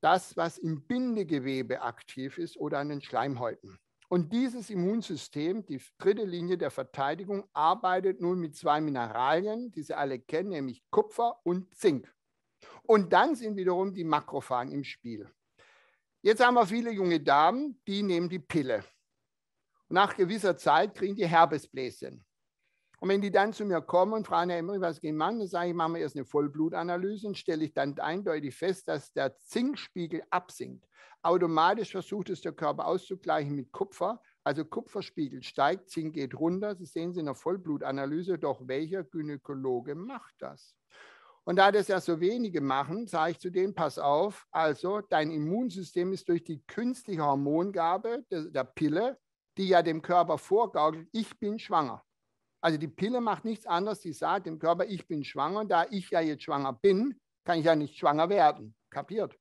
S1: Das, was im Bindegewebe aktiv ist oder an den Schleimhäuten. Und dieses Immunsystem, die dritte Linie der Verteidigung, arbeitet nun mit zwei Mineralien, die Sie alle kennen, nämlich Kupfer und Zink. Und dann sind wiederum die Makrophagen im Spiel. Jetzt haben wir viele junge Damen, die nehmen die Pille. Nach gewisser Zeit kriegen die Herpesbläschen. Und wenn die dann zu mir kommen und fragen, Herr Emmerich, was gehen machen, dann sage ich, machen wir erst eine Vollblutanalyse und stelle ich dann eindeutig fest, dass der Zinkspiegel absinkt. Automatisch versucht es der Körper auszugleichen mit Kupfer. Also Kupferspiegel steigt, Zink geht runter. Sie sehen Sie in der Vollblutanalyse, doch welcher Gynäkologe macht das? Und da das ja so wenige machen, sage ich zu denen, pass auf, also dein Immunsystem ist durch die künstliche Hormongabe der Pille, die ja dem Körper vorgaukelt, ich bin schwanger. Also die Pille macht nichts anderes, die sagt dem Körper, ich bin schwanger, und da ich ja jetzt schwanger bin, kann ich ja nicht schwanger werden. Kapiert?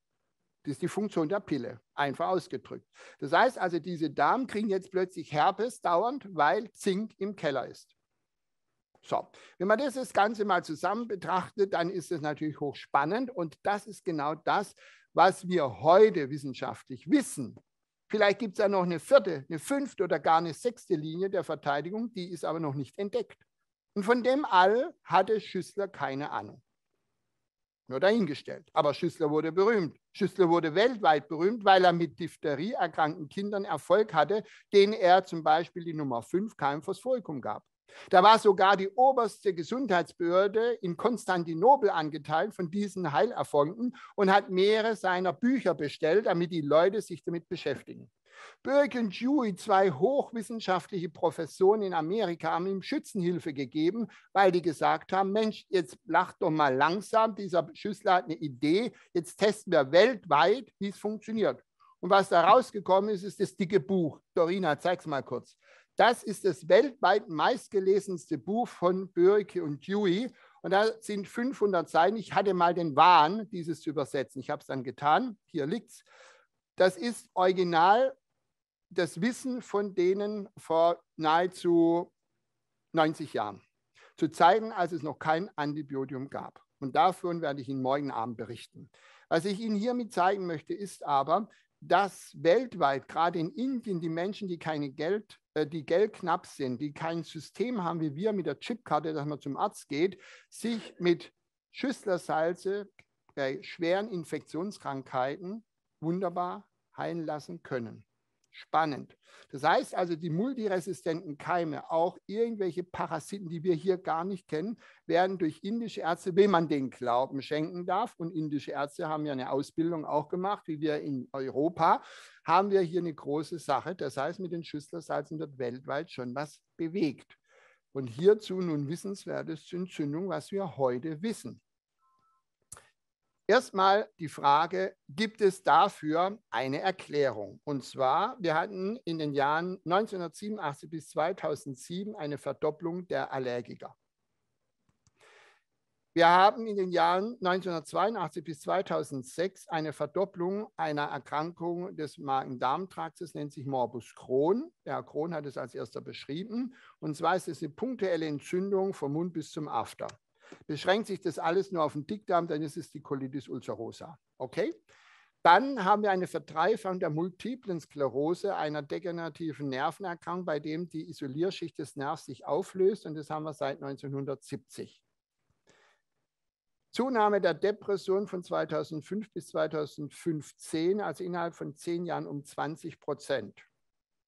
S1: Das ist die Funktion der Pille, einfach ausgedrückt. Das heißt also, diese Damen kriegen jetzt plötzlich Herpes dauernd, weil Zink im Keller ist. So, wenn man das, das Ganze mal zusammen betrachtet, dann ist es natürlich hochspannend und das ist genau das, was wir heute wissenschaftlich wissen. Vielleicht gibt es ja noch eine vierte, eine fünfte oder gar eine sechste Linie der Verteidigung, die ist aber noch nicht entdeckt. Und von dem all hatte Schüssler keine Ahnung. Nur dahingestellt. Aber Schüssler wurde berühmt. Schüssler wurde weltweit berühmt, weil er mit Diphtherie erkrankten Kindern Erfolg hatte, denen er zum Beispiel die Nummer 5 Keimphosphoricum gab. Da war sogar die oberste Gesundheitsbehörde in Konstantinopel angeteilt von diesen Heilerfolgen und hat mehrere seiner Bücher bestellt, damit die Leute sich damit beschäftigen. Burke und Dewey, zwei hochwissenschaftliche Professoren in Amerika, haben ihm Schützenhilfe gegeben, weil die gesagt haben, Mensch, jetzt lacht doch mal langsam, dieser Schüssler hat eine Idee, jetzt testen wir weltweit, wie es funktioniert. Und was da rausgekommen ist, ist das dicke Buch. Dorina, zeig es mal kurz. Das ist das weltweit meistgelesenste Buch von Birke und Dewey. Und da sind 500 Seiten. Ich hatte mal den Wahn, dieses zu übersetzen. Ich habe es dann getan. Hier liegt es. Das ist original das Wissen von denen vor nahezu 90 Jahren. Zu Zeiten, als es noch kein Antibiotikum gab. Und davon werde ich Ihnen morgen Abend berichten. Was ich Ihnen hiermit zeigen möchte, ist aber, dass weltweit, gerade in Indien, die Menschen, die keine Geld, äh, die Geld knapp sind, die kein System haben wie wir mit der Chipkarte, dass man zum Arzt geht, sich mit Schüsslersalze bei schweren Infektionskrankheiten wunderbar heilen lassen können. Spannend. Das heißt also, die multiresistenten Keime, auch irgendwelche Parasiten, die wir hier gar nicht kennen, werden durch indische Ärzte, wenn man den Glauben schenken darf, und indische Ärzte haben ja eine Ausbildung auch gemacht, wie wir in Europa, haben wir hier eine große Sache. Das heißt, mit den Schüsslersalzen wird weltweit schon was bewegt. Und hierzu nun Wissenswertes Entzündung, was wir heute wissen. Erstmal die Frage, gibt es dafür eine Erklärung? Und zwar, wir hatten in den Jahren 1987 bis 2007 eine Verdopplung der Allergiker. Wir haben in den Jahren 1982 bis 2006 eine Verdopplung einer Erkrankung des Magen-Darm-Traktes, nennt sich Morbus Crohn. Der Herr Crohn hat es als erster beschrieben. Und zwar ist es eine punktuelle Entzündung vom Mund bis zum After. Beschränkt sich das alles nur auf den Dickdarm, dann ist es die Colitis ulcerosa. Okay? Dann haben wir eine Verdreifachung der multiplen Sklerose, einer degenerativen Nervenerkrankung, bei dem die Isolierschicht des Nervs sich auflöst und das haben wir seit 1970. Zunahme der Depression von 2005 bis 2015, also innerhalb von zehn Jahren um 20 Prozent.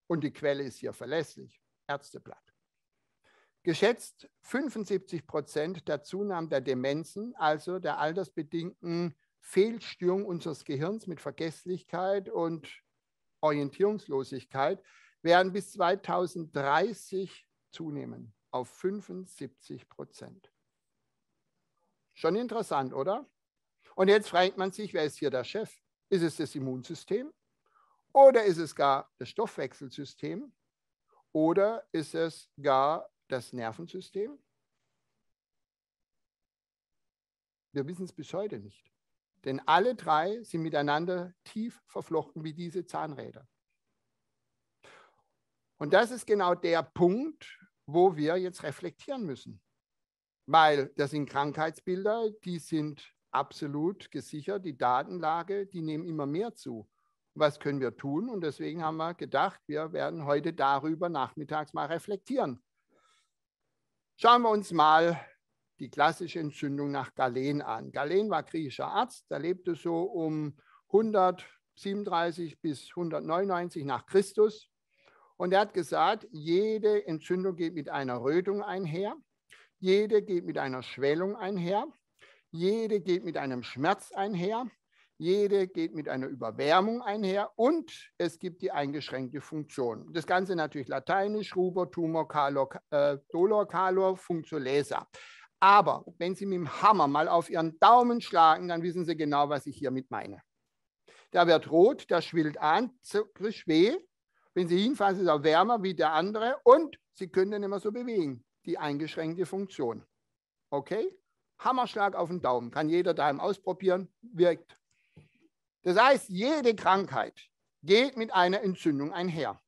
S1: Und die Quelle ist hier verlässlich, Ärzteblatt. Geschätzt 75 Prozent der Zunahme der Demenzen, also der altersbedingten Fehlstörung unseres Gehirns mit Vergesslichkeit und Orientierungslosigkeit, werden bis 2030 zunehmen auf 75 Prozent. Schon interessant, oder? Und jetzt fragt man sich, wer ist hier der Chef? Ist es das Immunsystem? Oder ist es gar das Stoffwechselsystem? Oder ist es gar das Nervensystem? Wir wissen es bis heute nicht. Denn alle drei sind miteinander tief verflochten wie diese Zahnräder. Und das ist genau der Punkt, wo wir jetzt reflektieren müssen. Weil das sind Krankheitsbilder, die sind absolut gesichert. Die Datenlage, die nehmen immer mehr zu. Was können wir tun? Und deswegen haben wir gedacht, wir werden heute darüber nachmittags mal reflektieren. Schauen wir uns mal die klassische Entzündung nach Galen an. Galen war griechischer Arzt, der lebte so um 137 bis 199 nach Christus. Und er hat gesagt, jede Entzündung geht mit einer Rötung einher, jede geht mit einer Schwellung einher, jede geht mit einem Schmerz einher jede geht mit einer Überwärmung einher und es gibt die eingeschränkte Funktion. Das Ganze natürlich lateinisch, Ruber, Tumor, Calor, äh, Dolor, Calor, Functio, Laser. Aber wenn Sie mit dem Hammer mal auf Ihren Daumen schlagen, dann wissen Sie genau, was ich hiermit meine. Der wird rot, der schwillt an, kriegt weh. Wenn Sie hinfassen, ist er wärmer wie der andere und Sie können den immer so bewegen. Die eingeschränkte Funktion. Okay? Hammerschlag auf den Daumen. Kann jeder daheim ausprobieren. Wirkt das heißt, jede Krankheit geht mit einer Entzündung einher.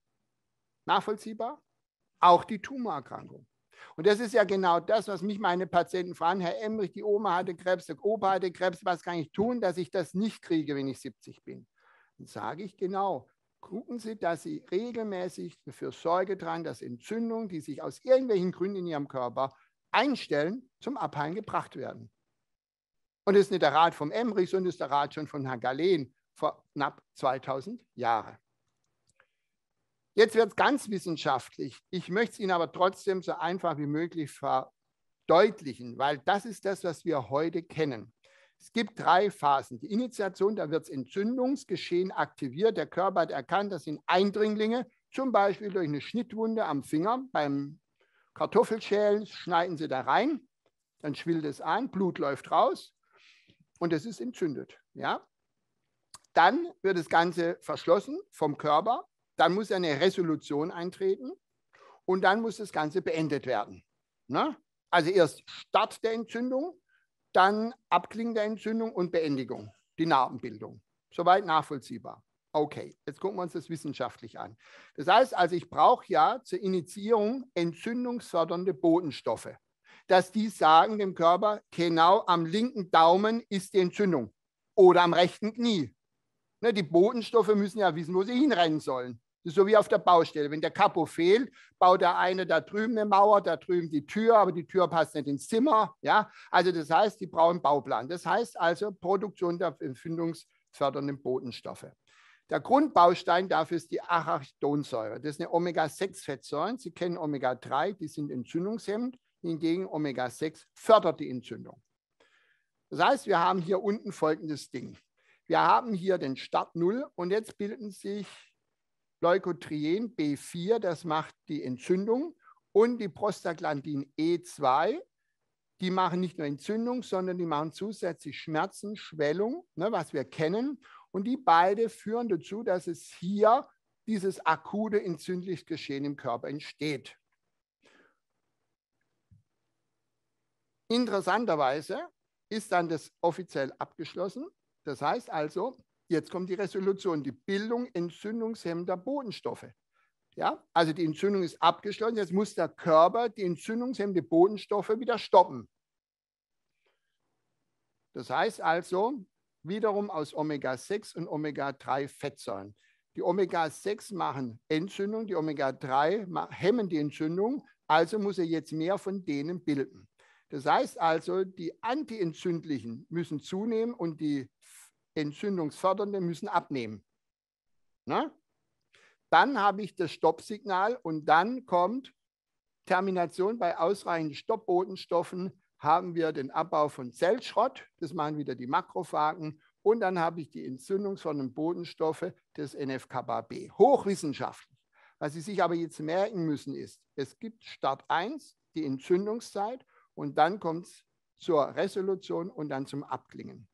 S1: Nachvollziehbar? Auch die Tumorerkrankung. Und das ist ja genau das, was mich meine Patienten fragen. Herr Emrich, die Oma hatte Krebs, der Opa hatte Krebs, was kann ich tun, dass ich das nicht kriege, wenn ich 70 bin? Dann sage ich genau, gucken Sie, dass Sie regelmäßig dafür Sorge tragen, dass Entzündungen, die sich aus irgendwelchen Gründen in Ihrem Körper einstellen, zum Abheilen gebracht werden. Und es ist nicht der Rat vom Emrich, sondern es ist der Rat schon von Herrn Galen vor knapp 2000 Jahren. Jetzt wird es ganz wissenschaftlich. Ich möchte es Ihnen aber trotzdem so einfach wie möglich verdeutlichen, weil das ist das, was wir heute kennen. Es gibt drei Phasen. Die Initiation, da wird das Entzündungsgeschehen aktiviert. Der Körper hat erkannt, das sind Eindringlinge, zum Beispiel durch eine Schnittwunde am Finger. Beim Kartoffelschälen schneiden sie da rein, dann schwillt es an, Blut läuft raus und es ist entzündet. Ja? Dann wird das Ganze verschlossen vom Körper, dann muss eine Resolution eintreten und dann muss das Ganze beendet werden. Ne? Also erst Start der Entzündung, dann Abklingen der Entzündung und Beendigung, die Narbenbildung. Soweit nachvollziehbar. Okay, jetzt gucken wir uns das wissenschaftlich an. Das heißt also, ich brauche ja zur Initiierung entzündungsfördernde Botenstoffe dass die sagen dem Körper, genau am linken Daumen ist die Entzündung oder am rechten Knie. Ne, die Botenstoffe müssen ja wissen, wo sie hinrennen sollen. Das ist so wie auf der Baustelle. Wenn der Kapo fehlt, baut der eine da drüben eine Mauer, da drüben die Tür, aber die Tür passt nicht ins Zimmer. Ja? Also das heißt, die brauchen Bauplan. Das heißt also Produktion der empfindungsfördernden Botenstoffe. Der Grundbaustein dafür ist die Arachidonsäure. Das ist eine Omega-6-Fettsäure. Sie kennen Omega-3, die sind entzündungshemmend. Hingegen Omega-6 fördert die Entzündung. Das heißt, wir haben hier unten folgendes Ding. Wir haben hier den Start 0 und jetzt bilden sich Leukotrien B4, das macht die Entzündung, und die Prostaglandin E2, die machen nicht nur Entzündung, sondern die machen zusätzlich Schmerzen, Schwellung, ne, was wir kennen. Und die beide führen dazu, dass es hier dieses akute entzündliche Geschehen im Körper entsteht. Interessanterweise ist dann das offiziell abgeschlossen. Das heißt also, jetzt kommt die Resolution, die Bildung entzündungshemmender Bodenstoffe. Ja, also die Entzündung ist abgeschlossen, jetzt muss der Körper die entzündungshemmende Bodenstoffe wieder stoppen. Das heißt also, wiederum aus Omega-6 und Omega-3-Fettsäuren. Die Omega-6 machen Entzündung, die Omega-3 hemmen die Entzündung, also muss er jetzt mehr von denen bilden. Das heißt also, die antientzündlichen müssen zunehmen und die entzündungsfördernden müssen abnehmen. Na? Dann habe ich das Stoppsignal und dann kommt Termination bei ausreichend Stoppbotenstoffen haben wir den Abbau von Zellschrott, das machen wieder die Makrophagen und dann habe ich die Entzündung von den Bodenstoffe des NF-κB. Hochwissenschaftlich. Was Sie sich aber jetzt merken müssen ist, es gibt Start 1, die Entzündungszeit und dann kommt es zur Resolution und dann zum Abklingen.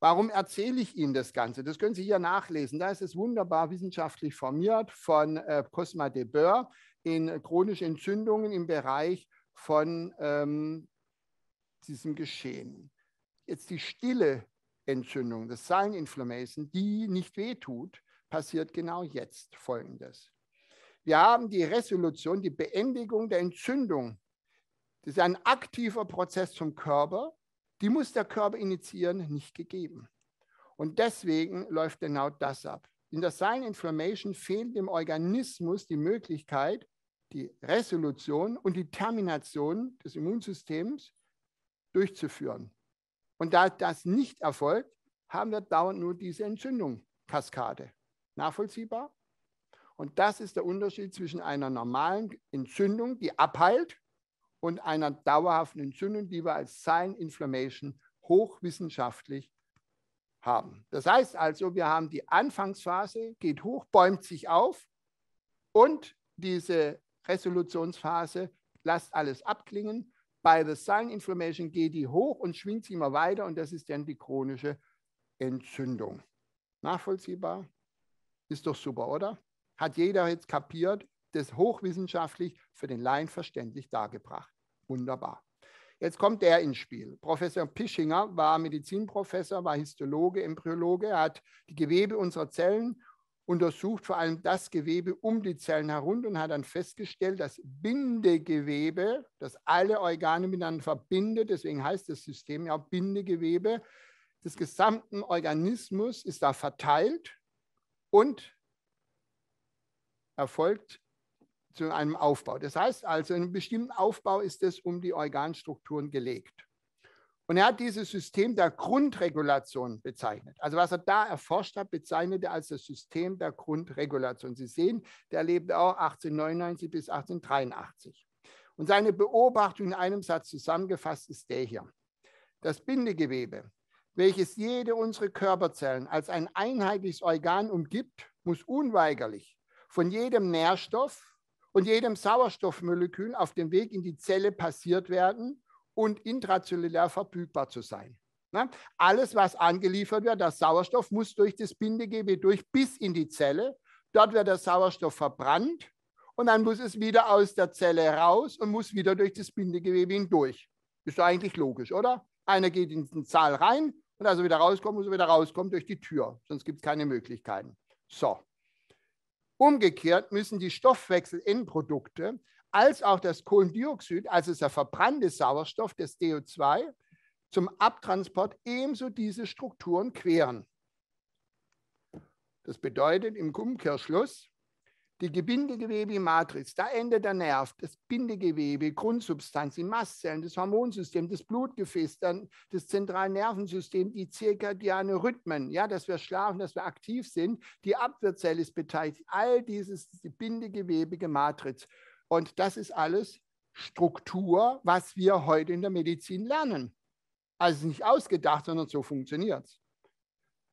S1: Warum erzähle ich Ihnen das Ganze? Das können Sie hier nachlesen. Da ist es wunderbar wissenschaftlich formiert von äh, Cosma de Boer in chronische Entzündungen im Bereich von ähm, diesem Geschehen. Jetzt die stille Entzündung, das Silent Inflammation, die nicht wehtut, passiert genau jetzt Folgendes. Wir haben die Resolution, die Beendigung der Entzündung das ist ein aktiver Prozess vom Körper. Die muss der Körper initiieren, nicht gegeben. Und deswegen läuft genau das ab. In der Sign Inflammation fehlt dem Organismus die Möglichkeit, die Resolution und die Termination des Immunsystems durchzuführen. Und da das nicht erfolgt, haben wir dauernd nur diese Entzündungskaskade. Nachvollziehbar? Und das ist der Unterschied zwischen einer normalen Entzündung, die abheilt, und einer dauerhaften Entzündung, die wir als Sign Inflammation hochwissenschaftlich haben. Das heißt also, wir haben die Anfangsphase, geht hoch, bäumt sich auf und diese Resolutionsphase, lasst alles abklingen. Bei der Sign Inflammation geht die hoch und schwingt sie immer weiter und das ist dann die chronische Entzündung. Nachvollziehbar? Ist doch super, oder? Hat jeder jetzt kapiert, das hochwissenschaftlich für den Laien verständlich dargebracht. Wunderbar. Jetzt kommt der ins Spiel. Professor Pischinger war Medizinprofessor, war Histologe, Embryologe. Er hat die Gewebe unserer Zellen untersucht, vor allem das Gewebe um die Zellen herum und hat dann festgestellt, dass Bindegewebe, das alle Organe miteinander verbindet, deswegen heißt das System ja auch Bindegewebe, des gesamten Organismus ist da verteilt und erfolgt zu einem Aufbau. Das heißt also, in einem bestimmten Aufbau ist es um die Organstrukturen gelegt. Und er hat dieses System der Grundregulation bezeichnet. Also was er da erforscht hat, bezeichnet er als das System der Grundregulation. Sie sehen, der lebte auch 1899 bis 1883. Und seine Beobachtung in einem Satz zusammengefasst ist der hier. Das Bindegewebe, welches jede unserer Körperzellen als ein einheitliches Organ umgibt, muss unweigerlich von jedem Nährstoff, und jedem Sauerstoffmolekül auf dem Weg in die Zelle passiert werden und intrazellulär verfügbar zu sein. Na? Ne? Alles, was angeliefert wird, der Sauerstoff muss durch das Bindegewebe durch bis in die Zelle. Dort wird der Sauerstoff verbrannt und dann muss es wieder aus der Zelle raus und muss wieder durch das Bindegewebe hindurch. Ist doch eigentlich logisch, oder? Einer geht in den Saal rein und als er wieder rauskommt, muss er wieder rauskommen durch die Tür. Sonst gibt es keine Möglichkeiten. So. Umgekehrt müssen die Stoffwechselendprodukte als auch das Kohlendioxid, also der verbrannte Sauerstoff, das do 2 zum Abtransport ebenso diese Strukturen queren. Das bedeutet im Umkehrschluss, die Gebindegewebe matrix da endet der Nerv, das Bindegewebe, Grundsubstanz, die Mastzellen, das Hormonsystem, das Blutgefäß, dann das zentrale Nervensystem, die zirkadiane Rhythmen, ja, dass wir schlafen, dass wir aktiv sind, die Abwehrzelle ist beteiligt, all dieses die bindegewebige Matrix. Und das ist alles Struktur, was wir heute in der Medizin lernen. Also nicht ausgedacht, sondern so funktioniert es.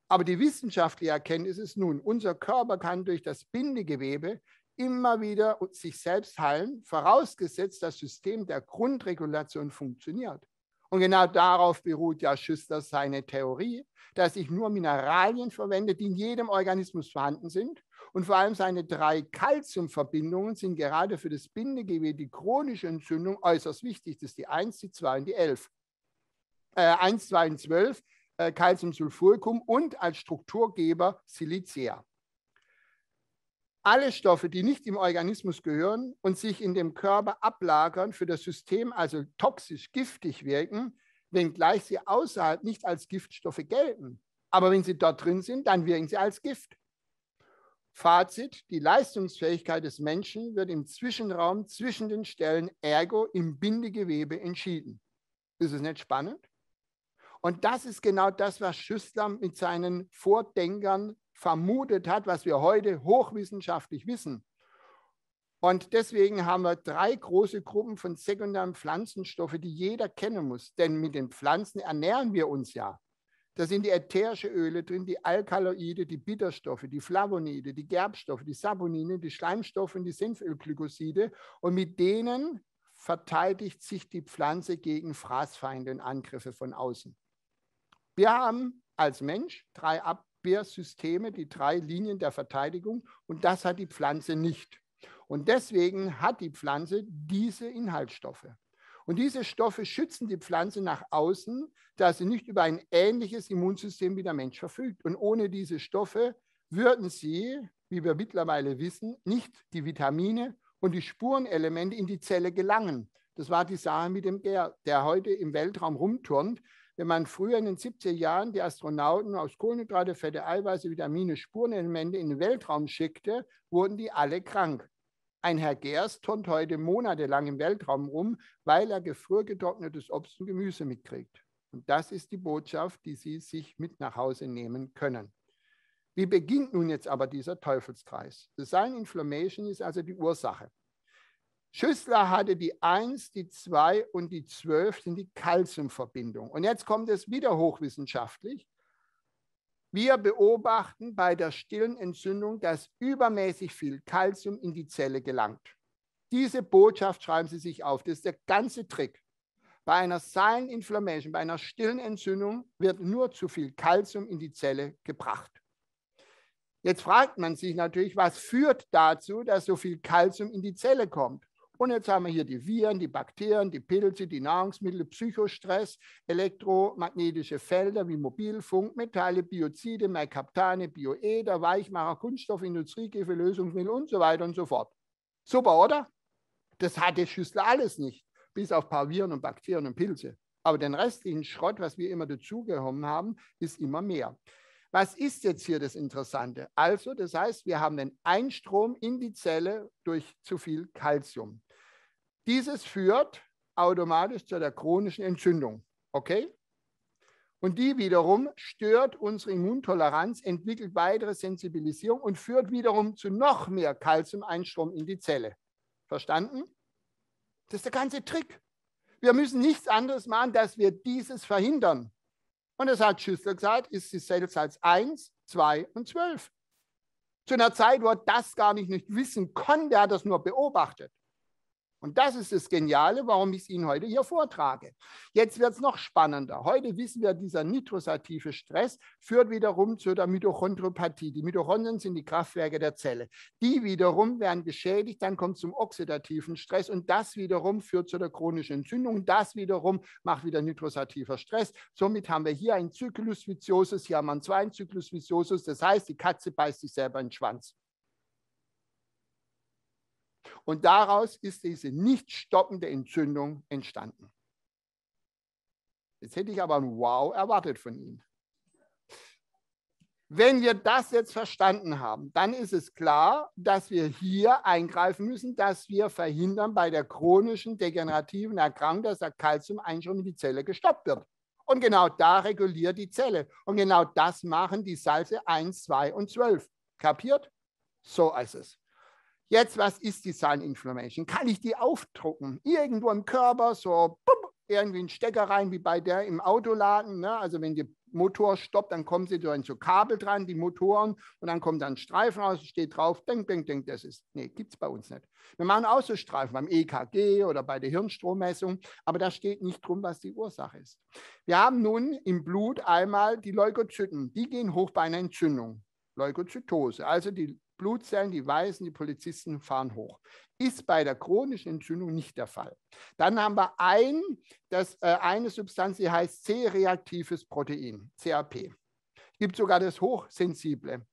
S1: Aber die wissenschaftliche Erkenntnis ist nun, unser Körper kann durch das Bindegewebe immer wieder sich selbst heilen, vorausgesetzt das System der Grundregulation funktioniert. Und genau darauf beruht ja Schüster seine Theorie, dass ich nur Mineralien verwende, die in jedem Organismus vorhanden sind. Und vor allem seine drei Kalziumverbindungen sind gerade für das Bindegewebe, die chronische Entzündung, äußerst wichtig. Das ist die 1, die 2 und die 11. Äh, 1, 2 und 12 äh, Calciumsulfuricum und als Strukturgeber Silicea. Alle Stoffe, die nicht im Organismus gehören und sich in dem Körper ablagern, für das System also toxisch giftig wirken, wenngleich sie außerhalb nicht als Giftstoffe gelten. Aber wenn sie dort drin sind, dann wirken sie als Gift. Fazit, die Leistungsfähigkeit des Menschen wird im Zwischenraum zwischen den Stellen, ergo im Bindegewebe, entschieden. Ist es nicht spannend? Und das ist genau das, was Schüssler mit seinen Vordenkern vermutet hat, was wir heute hochwissenschaftlich wissen. Und deswegen haben wir drei große Gruppen von sekundären Pflanzenstoffen, die jeder kennen muss. Denn mit den Pflanzen ernähren wir uns ja. Da sind die ätherische Öle drin, die Alkaloide, die Bitterstoffe, die Flavonoide, die Gerbstoffe, die Saponine, die Schleimstoffe und die Senfölglykoside. Und mit denen verteidigt sich die Pflanze gegen Fraßfeinde und Angriffe von außen. Wir haben als Mensch drei Abwehrsysteme, die drei Linien der Verteidigung und das hat die Pflanze nicht. Und deswegen hat die Pflanze diese Inhaltsstoffe. Und diese Stoffe schützen die Pflanze nach außen, da sie nicht über ein ähnliches Immunsystem wie der Mensch verfügt. Und ohne diese Stoffe würden sie, wie wir mittlerweile wissen, nicht die Vitamine und die Spurenelemente in die Zelle gelangen. Das war die Sache mit dem Gär, der heute im Weltraum rumturnt. Wenn man früher in den 70er Jahren die Astronauten aus Kohlenhydrate, Fette, Eiweiße, Vitamine, Spurenelemente in den Weltraum schickte, wurden die alle krank. Ein Herr Gerst turnt heute monatelang im Weltraum rum, weil er gefrorgetrocknetes Obst und Gemüse mitkriegt. Und das ist die Botschaft, die Sie sich mit nach Hause nehmen können. Wie beginnt nun jetzt aber dieser Teufelskreis? Design Inflammation ist also die Ursache. Schüssler hatte die 1, die 2 und die 12 sind die Calciumverbindung. Und jetzt kommt es wieder hochwissenschaftlich. Wir beobachten bei der stillen Entzündung, dass übermäßig viel Calcium in die Zelle gelangt. Diese Botschaft schreiben Sie sich auf. Das ist der ganze Trick. Bei einer silent Inflammation, bei einer stillen Entzündung wird nur zu viel Calcium in die Zelle gebracht. Jetzt fragt man sich natürlich, was führt dazu, dass so viel Calcium in die Zelle kommt? Und jetzt haben wir hier die Viren, die Bakterien, die Pilze, die Nahrungsmittel, Psychostress, elektromagnetische Felder wie Mobilfunk, Metalle, Biozide, Merkaptane, Bioeder, Weichmacher, Kunststoff, Industriegifte, Lösungsmittel und so weiter und so fort. Super, oder? Das hat der Schüssel alles nicht, bis auf ein paar Viren und Bakterien und Pilze. Aber den restlichen Schrott, was wir immer dazugenommen haben, ist immer mehr. Was ist jetzt hier das Interessante? Also, das heißt, wir haben den Einstrom in die Zelle durch zu viel Kalzium. Dieses führt automatisch zu der chronischen Entzündung. Okay? Und die wiederum stört unsere Immuntoleranz, entwickelt weitere Sensibilisierung und führt wiederum zu noch mehr Kalziumeinstrom in die Zelle. Verstanden? Das ist der ganze Trick. Wir müssen nichts anderes machen, dass wir dieses verhindern. Und das hat Schüssler gesagt, ist die Zellsalz 1, 2 und 12. Zu einer Zeit, wo er das gar nicht, nicht wissen konnte, hat er das nur beobachtet. Und das ist das Geniale, warum ich es Ihnen heute hier vortrage. Jetzt wird es noch spannender. Heute wissen wir, dieser nitrosative Stress führt wiederum zu der Mitochondropathie. Die Mitochondrien sind die Kraftwerke der Zelle. Die wiederum werden geschädigt, dann kommt es zum oxidativen Stress und das wiederum führt zu der chronischen Entzündung. Das wiederum macht wieder nitrosativer Stress. Somit haben wir hier einen Zyklus viciosus, hier haben wir einen Zyklus viciosus. Das heißt, die Katze beißt sich selber in den Schwanz. Und daraus ist diese nicht stoppende Entzündung entstanden. Jetzt hätte ich aber ein Wow erwartet von Ihnen. Wenn wir das jetzt verstanden haben, dann ist es klar, dass wir hier eingreifen müssen, dass wir verhindern bei der chronischen degenerativen Erkrankung, dass der Kalziumeinschub in die Zelle gestoppt wird. Und genau da reguliert die Zelle. Und genau das machen die Salze 1, 2 und 12. Kapiert? So ist es. Jetzt, was ist die Design Inflammation? Kann ich die aufdrucken? Irgendwo im Körper, so bup, irgendwie ein Stecker rein, wie bei der im Autoladen. Ne? Also wenn der Motor stoppt, dann kommen sie durch so Kabel dran, die Motoren, und dann kommt dann ein Streifen raus, steht drauf, denk, denk, denk, das ist, nee, gibt es bei uns nicht. Wir machen auch so Streifen beim EKG oder bei der Hirnstrommessung, aber da steht nicht drum, was die Ursache ist. Wir haben nun im Blut einmal die Leukozyten, die gehen hoch bei einer Entzündung. Leukozytose, also die Blutzellen, die Weißen, die Polizisten fahren hoch. Ist bei der chronischen Entzündung nicht der Fall. Dann haben wir ein, das, äh, eine Substanz, die heißt C-reaktives Protein, CAP. Gibt sogar das hochsensible.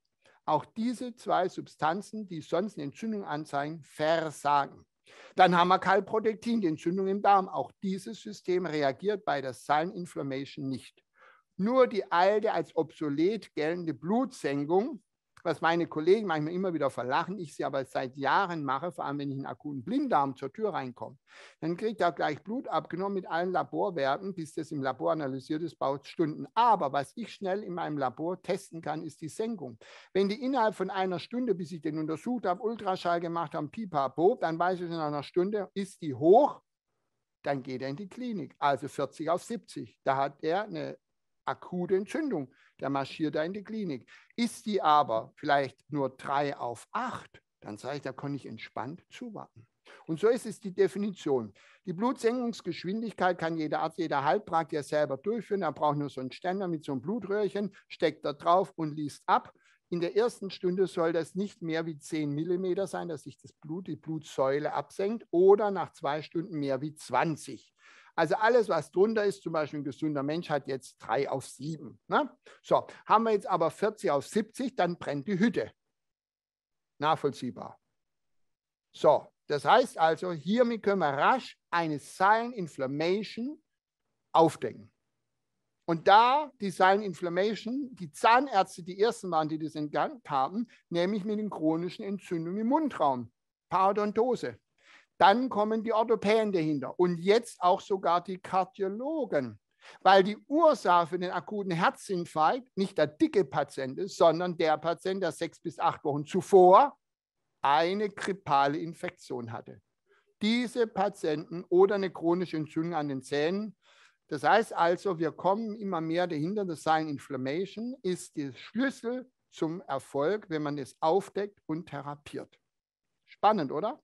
S1: Auch diese zwei Substanzen, die sonst eine Entzündung anzeigen, versagen. Dann haben wir Kalprotektin, die Entzündung im Darm. Auch dieses System reagiert bei der Sign Inflammation nicht. Nur die alte als obsolet geltende Blutsenkung was meine Kollegen manchmal immer wieder verlachen, ich sie aber seit Jahren mache, vor allem wenn ich einen akuten Blinddarm zur Tür reinkomme, dann kriegt er gleich Blut abgenommen mit allen Laborwerten, bis das im Labor analysiert ist, braucht Stunden. Aber was ich schnell in meinem Labor testen kann, ist die Senkung. Wenn die innerhalb von einer Stunde, bis ich den untersucht habe, Ultraschall gemacht haben, pipapo, dann weiß ich in einer Stunde, ist die hoch, dann geht er in die Klinik. Also 40 auf 70. Da hat er eine akute Entzündung der marschiert da in die Klinik. Ist die aber vielleicht nur drei auf acht, dann sage ich, da kann ich entspannt zuwarten. Und so ist es die Definition. Die Blutsenkungsgeschwindigkeit kann jeder Arzt, jeder Heilpraktiker selber durchführen. Er braucht nur so einen Ständer mit so einem Blutröhrchen, steckt da drauf und liest ab. In der ersten Stunde soll das nicht mehr wie 10 Millimeter sein, dass sich das Blut, die Blutsäule absenkt oder nach zwei Stunden mehr wie 20. Also alles, was drunter ist, zum Beispiel ein gesunder Mensch hat jetzt 3 auf 7. Ne? So, haben wir jetzt aber 40 auf 70, dann brennt die Hütte. Nachvollziehbar. So, das heißt also, hiermit können wir rasch eine Sign Inflammation aufdecken. Und da die Sign Inflammation, die Zahnärzte die ersten waren, die das entgangen haben, nämlich mit den chronischen Entzündungen im Mundraum, Parodontose. Dann kommen die Orthopäden dahinter und jetzt auch sogar die Kardiologen, weil die Ursache für den akuten Herzinfarkt nicht der dicke Patient ist, sondern der Patient, der sechs bis acht Wochen zuvor eine krippale Infektion hatte. Diese Patienten oder eine chronische Entzündung an den Zähnen. Das heißt also, wir kommen immer mehr dahinter, das Sign Inflammation ist der Schlüssel zum Erfolg, wenn man es aufdeckt und therapiert. Spannend, oder?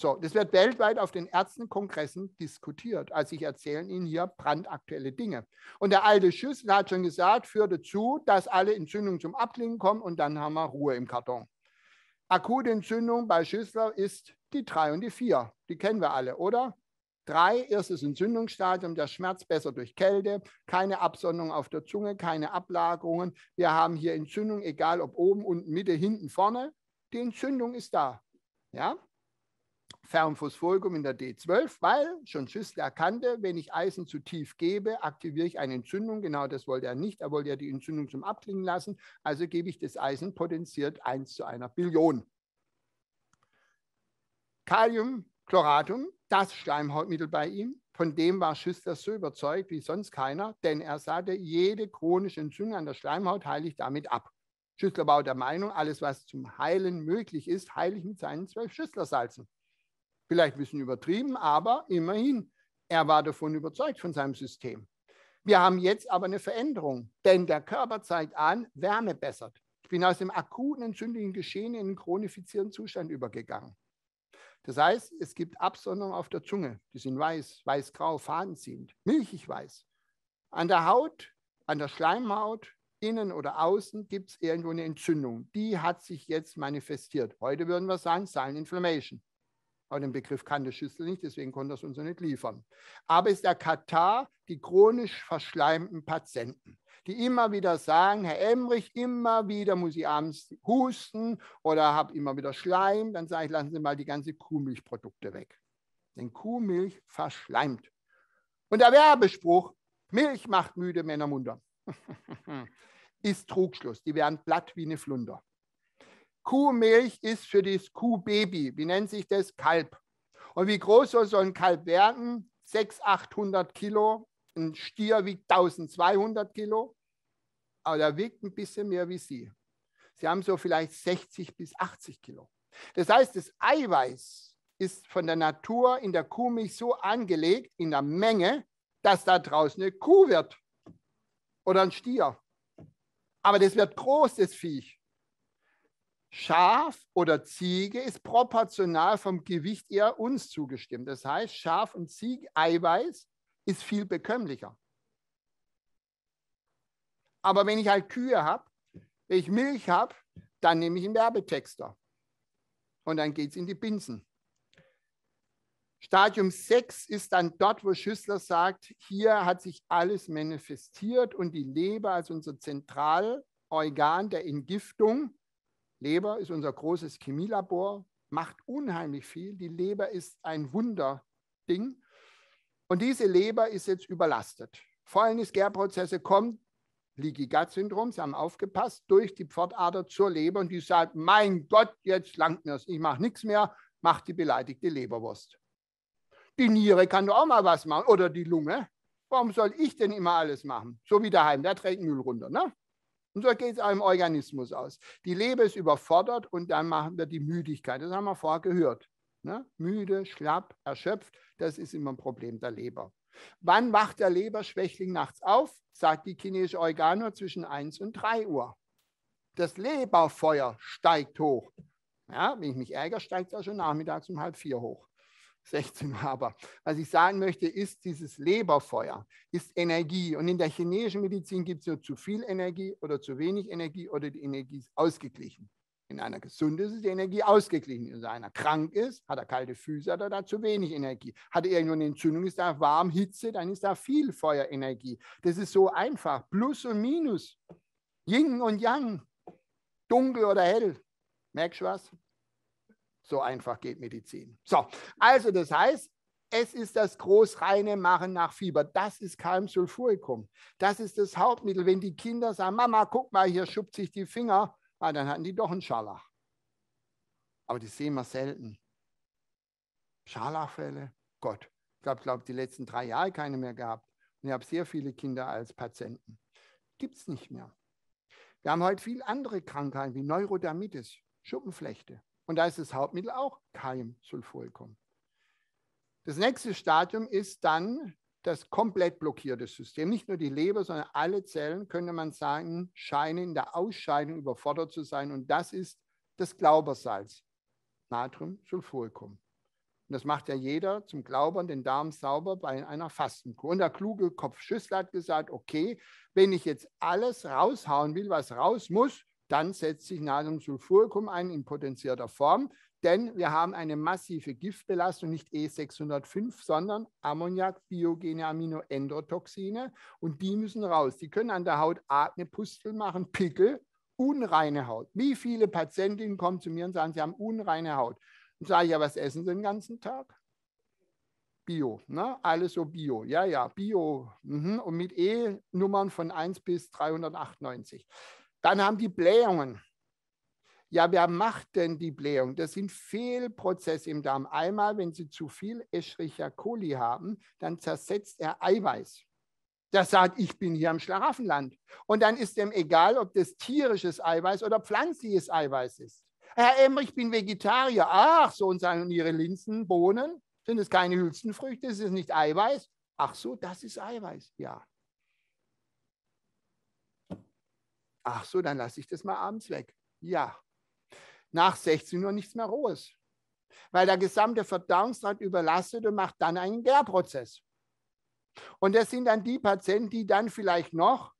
S1: So, das wird weltweit auf den Ärztenkongressen diskutiert. Also ich erzähle Ihnen hier brandaktuelle Dinge. Und der alte Schüssel hat schon gesagt, führt dazu, dass alle Entzündungen zum Abklingen kommen und dann haben wir Ruhe im Karton. Akute Entzündung bei Schüssler ist die 3 und die 4. Die kennen wir alle, oder? 3, erstes Entzündungsstadium, der Schmerz besser durch Kälte, keine Absonderung auf der Zunge, keine Ablagerungen. Wir haben hier Entzündung, egal ob oben, unten, Mitte, hinten, vorne. Die Entzündung ist da. Ja? Fermphosphoricum in der D12, weil schon Schüssler erkannte, wenn ich Eisen zu tief gebe, aktiviere ich eine Entzündung. Genau das wollte er nicht. Er wollte ja die Entzündung zum Abklingen lassen. Also gebe ich das Eisen potenziert 1 zu einer Billion. Kaliumchloratum, das Schleimhautmittel bei ihm, von dem war Schüssler so überzeugt wie sonst keiner, denn er sagte, jede chronische Entzündung an der Schleimhaut heile ich damit ab. Schüssler war der Meinung, alles, was zum Heilen möglich ist, heile ich mit seinen zwölf Schüsslersalzen. Vielleicht ein bisschen übertrieben, aber immerhin, er war davon überzeugt, von seinem System. Wir haben jetzt aber eine Veränderung, denn der Körper zeigt an, Wärme bessert. Ich bin aus dem akuten entzündlichen Geschehen in einen chronifizierten Zustand übergegangen. Das heißt, es gibt Absonderungen auf der Zunge, die sind weiß, weiß-grau, fadenziehend, milchig weiß. An der Haut, an der Schleimhaut, innen oder außen gibt es irgendwo eine Entzündung. Die hat sich jetzt manifestiert. Heute würden wir sagen, Silent Inflammation. Aber den Begriff kannte Schüssel nicht, deswegen konnte er es uns nicht liefern. Aber ist der Katar die chronisch verschleimten Patienten, die immer wieder sagen, Herr Emrich, immer wieder muss ich abends husten oder habe immer wieder Schleim. Dann sage ich, lassen Sie mal die ganzen Kuhmilchprodukte weg. Denn Kuhmilch verschleimt. Und der Werbespruch, Milch macht müde Männer munter, *laughs* ist Trugschluss. Die werden platt wie eine Flunder. Kuhmilch ist für das Kuhbaby. Wie nennt sich das? Kalb. Und wie groß soll so ein Kalb werden? 600, 800 Kilo. Ein Stier wiegt 1200 Kilo. Aber der wiegt ein bisschen mehr wie Sie. Sie haben so vielleicht 60 bis 80 Kilo. Das heißt, das Eiweiß ist von der Natur in der Kuhmilch so angelegt, in der Menge, dass da draußen eine Kuh wird oder ein Stier. Aber das wird groß, das Viech. Schaf oder Ziege ist proportional vom Gewicht eher uns zugestimmt. Das heißt, Schaf und Ziege, Eiweiß ist viel bekömmlicher. Aber wenn ich halt Kühe habe, wenn ich Milch habe, dann nehme ich einen Werbetexter. Und dann geht es in die Binsen. Stadium 6 ist dann dort, wo Schüssler sagt, hier hat sich alles manifestiert und die Leber als unser Zentralorgan der Entgiftung Leber ist unser großes Chemielabor, macht unheimlich viel. Die Leber ist ein Wunderding. Und diese Leber ist jetzt überlastet. Fäulnis, Gärprozesse kommen, Gut syndrom Sie haben aufgepasst, durch die Pfortader zur Leber und die sagt, mein Gott, jetzt langt mir's, ich mache nichts mehr, macht die beleidigte Leberwurst. Die Niere kann doch auch mal was machen oder die Lunge. Warum soll ich denn immer alles machen? So wie daheim, der trägt Müll runter, ne? Und so geht es einem Organismus aus. Die Leber ist überfordert und dann machen wir die Müdigkeit. Das haben wir vorher gehört. Ne? Müde, schlapp, erschöpft, das ist immer ein Problem der Leber. Wann wacht der Leberschwächling nachts auf? Sagt die chinesische Organo zwischen 1 und 3 Uhr. Das Leberfeuer steigt hoch. Ja, wenn ich mich ärgere, steigt es auch schon nachmittags um halb vier hoch. 16 Aber was ich sagen möchte, ist dieses Leberfeuer, ist Energie. Und in der chinesischen Medizin gibt es nur zu viel Energie oder zu wenig Energie oder die Energie ist ausgeglichen. In einer gesunden ist die Energie ausgeglichen. Wenn einer krank ist, hat er kalte Füße, hat er da zu wenig Energie. Hat er irgendwo eine Entzündung, ist da warm, Hitze, dann ist da viel Feuerenergie. Das ist so einfach. Plus und Minus. Yin und Yang. Dunkel oder hell. Merkst du was? So einfach geht Medizin. So, also das heißt, es ist das großreine Machen nach Fieber. Das ist kein Sulfurikum. Das ist das Hauptmittel. Wenn die Kinder sagen, Mama, guck mal, hier schubt sich die Finger, ah, dann hatten die doch einen Scharlach. Aber das sehen wir selten. Scharlachfälle, Gott. Ich glaube, glaub, die letzten drei Jahre keine mehr gehabt. Und ich habe sehr viele Kinder als Patienten. Gibt es nicht mehr. Wir haben heute viel andere Krankheiten wie Neurodermitis, Schuppenflechte. Und da ist das Hauptmittel auch Keimsulfolkum. Das nächste Stadium ist dann das komplett blockierte System. Nicht nur die Leber, sondern alle Zellen, könnte man sagen, scheinen in der Ausscheidung überfordert zu sein. Und das ist das Glaubersalz, Natriumsulfolkum. Und das macht ja jeder zum Glaubern, den Darm sauber bei einer Fastenkur. Und der kluge Kopf Schüssel hat gesagt, okay, wenn ich jetzt alles raushauen will, was raus muss, dann setzt sich Natriumsulfuricum ein in potenzierter Form, denn wir haben eine massive Giftbelastung, nicht E605, sondern Ammoniak, biogene Aminoendotoxine und die müssen raus. Die können an der Haut Akne, Pusteln machen, Pickel, unreine Haut. Wie viele Patientinnen kommen zu mir und sagen, sie haben unreine Haut? Und sage ich, ja, was essen sie den ganzen Tag? Bio, ne? alles so Bio, ja, ja, Bio mhm. und mit E-Nummern von 1 bis 398. Dann haben die Blähungen. Ja, wer macht denn die Blähung? Das sind Fehlprozesse im Darm. Einmal, wenn Sie zu viel Escherichia coli haben, dann zersetzt er Eiweiß. Das sagt, ich bin hier im Schlaraffenland. Und dann ist dem egal, ob das tierisches Eiweiß oder pflanzliches Eiweiß ist. Herr Emmer, ich bin Vegetarier. Ach, so und sagen Ihre Linsen, Bohnen, sind es keine Hülsenfrüchte, ist es nicht Eiweiß? Ach so, das ist Eiweiß, ja. Ach so, dann lasse ich das mal abends weg. Ja. Nach 16 Uhr nichts mehr Rohes. Weil der gesamte Verdauungstrakt überlastet und macht dann einen Gärprozess. Und das sind dann die Patienten, die dann vielleicht noch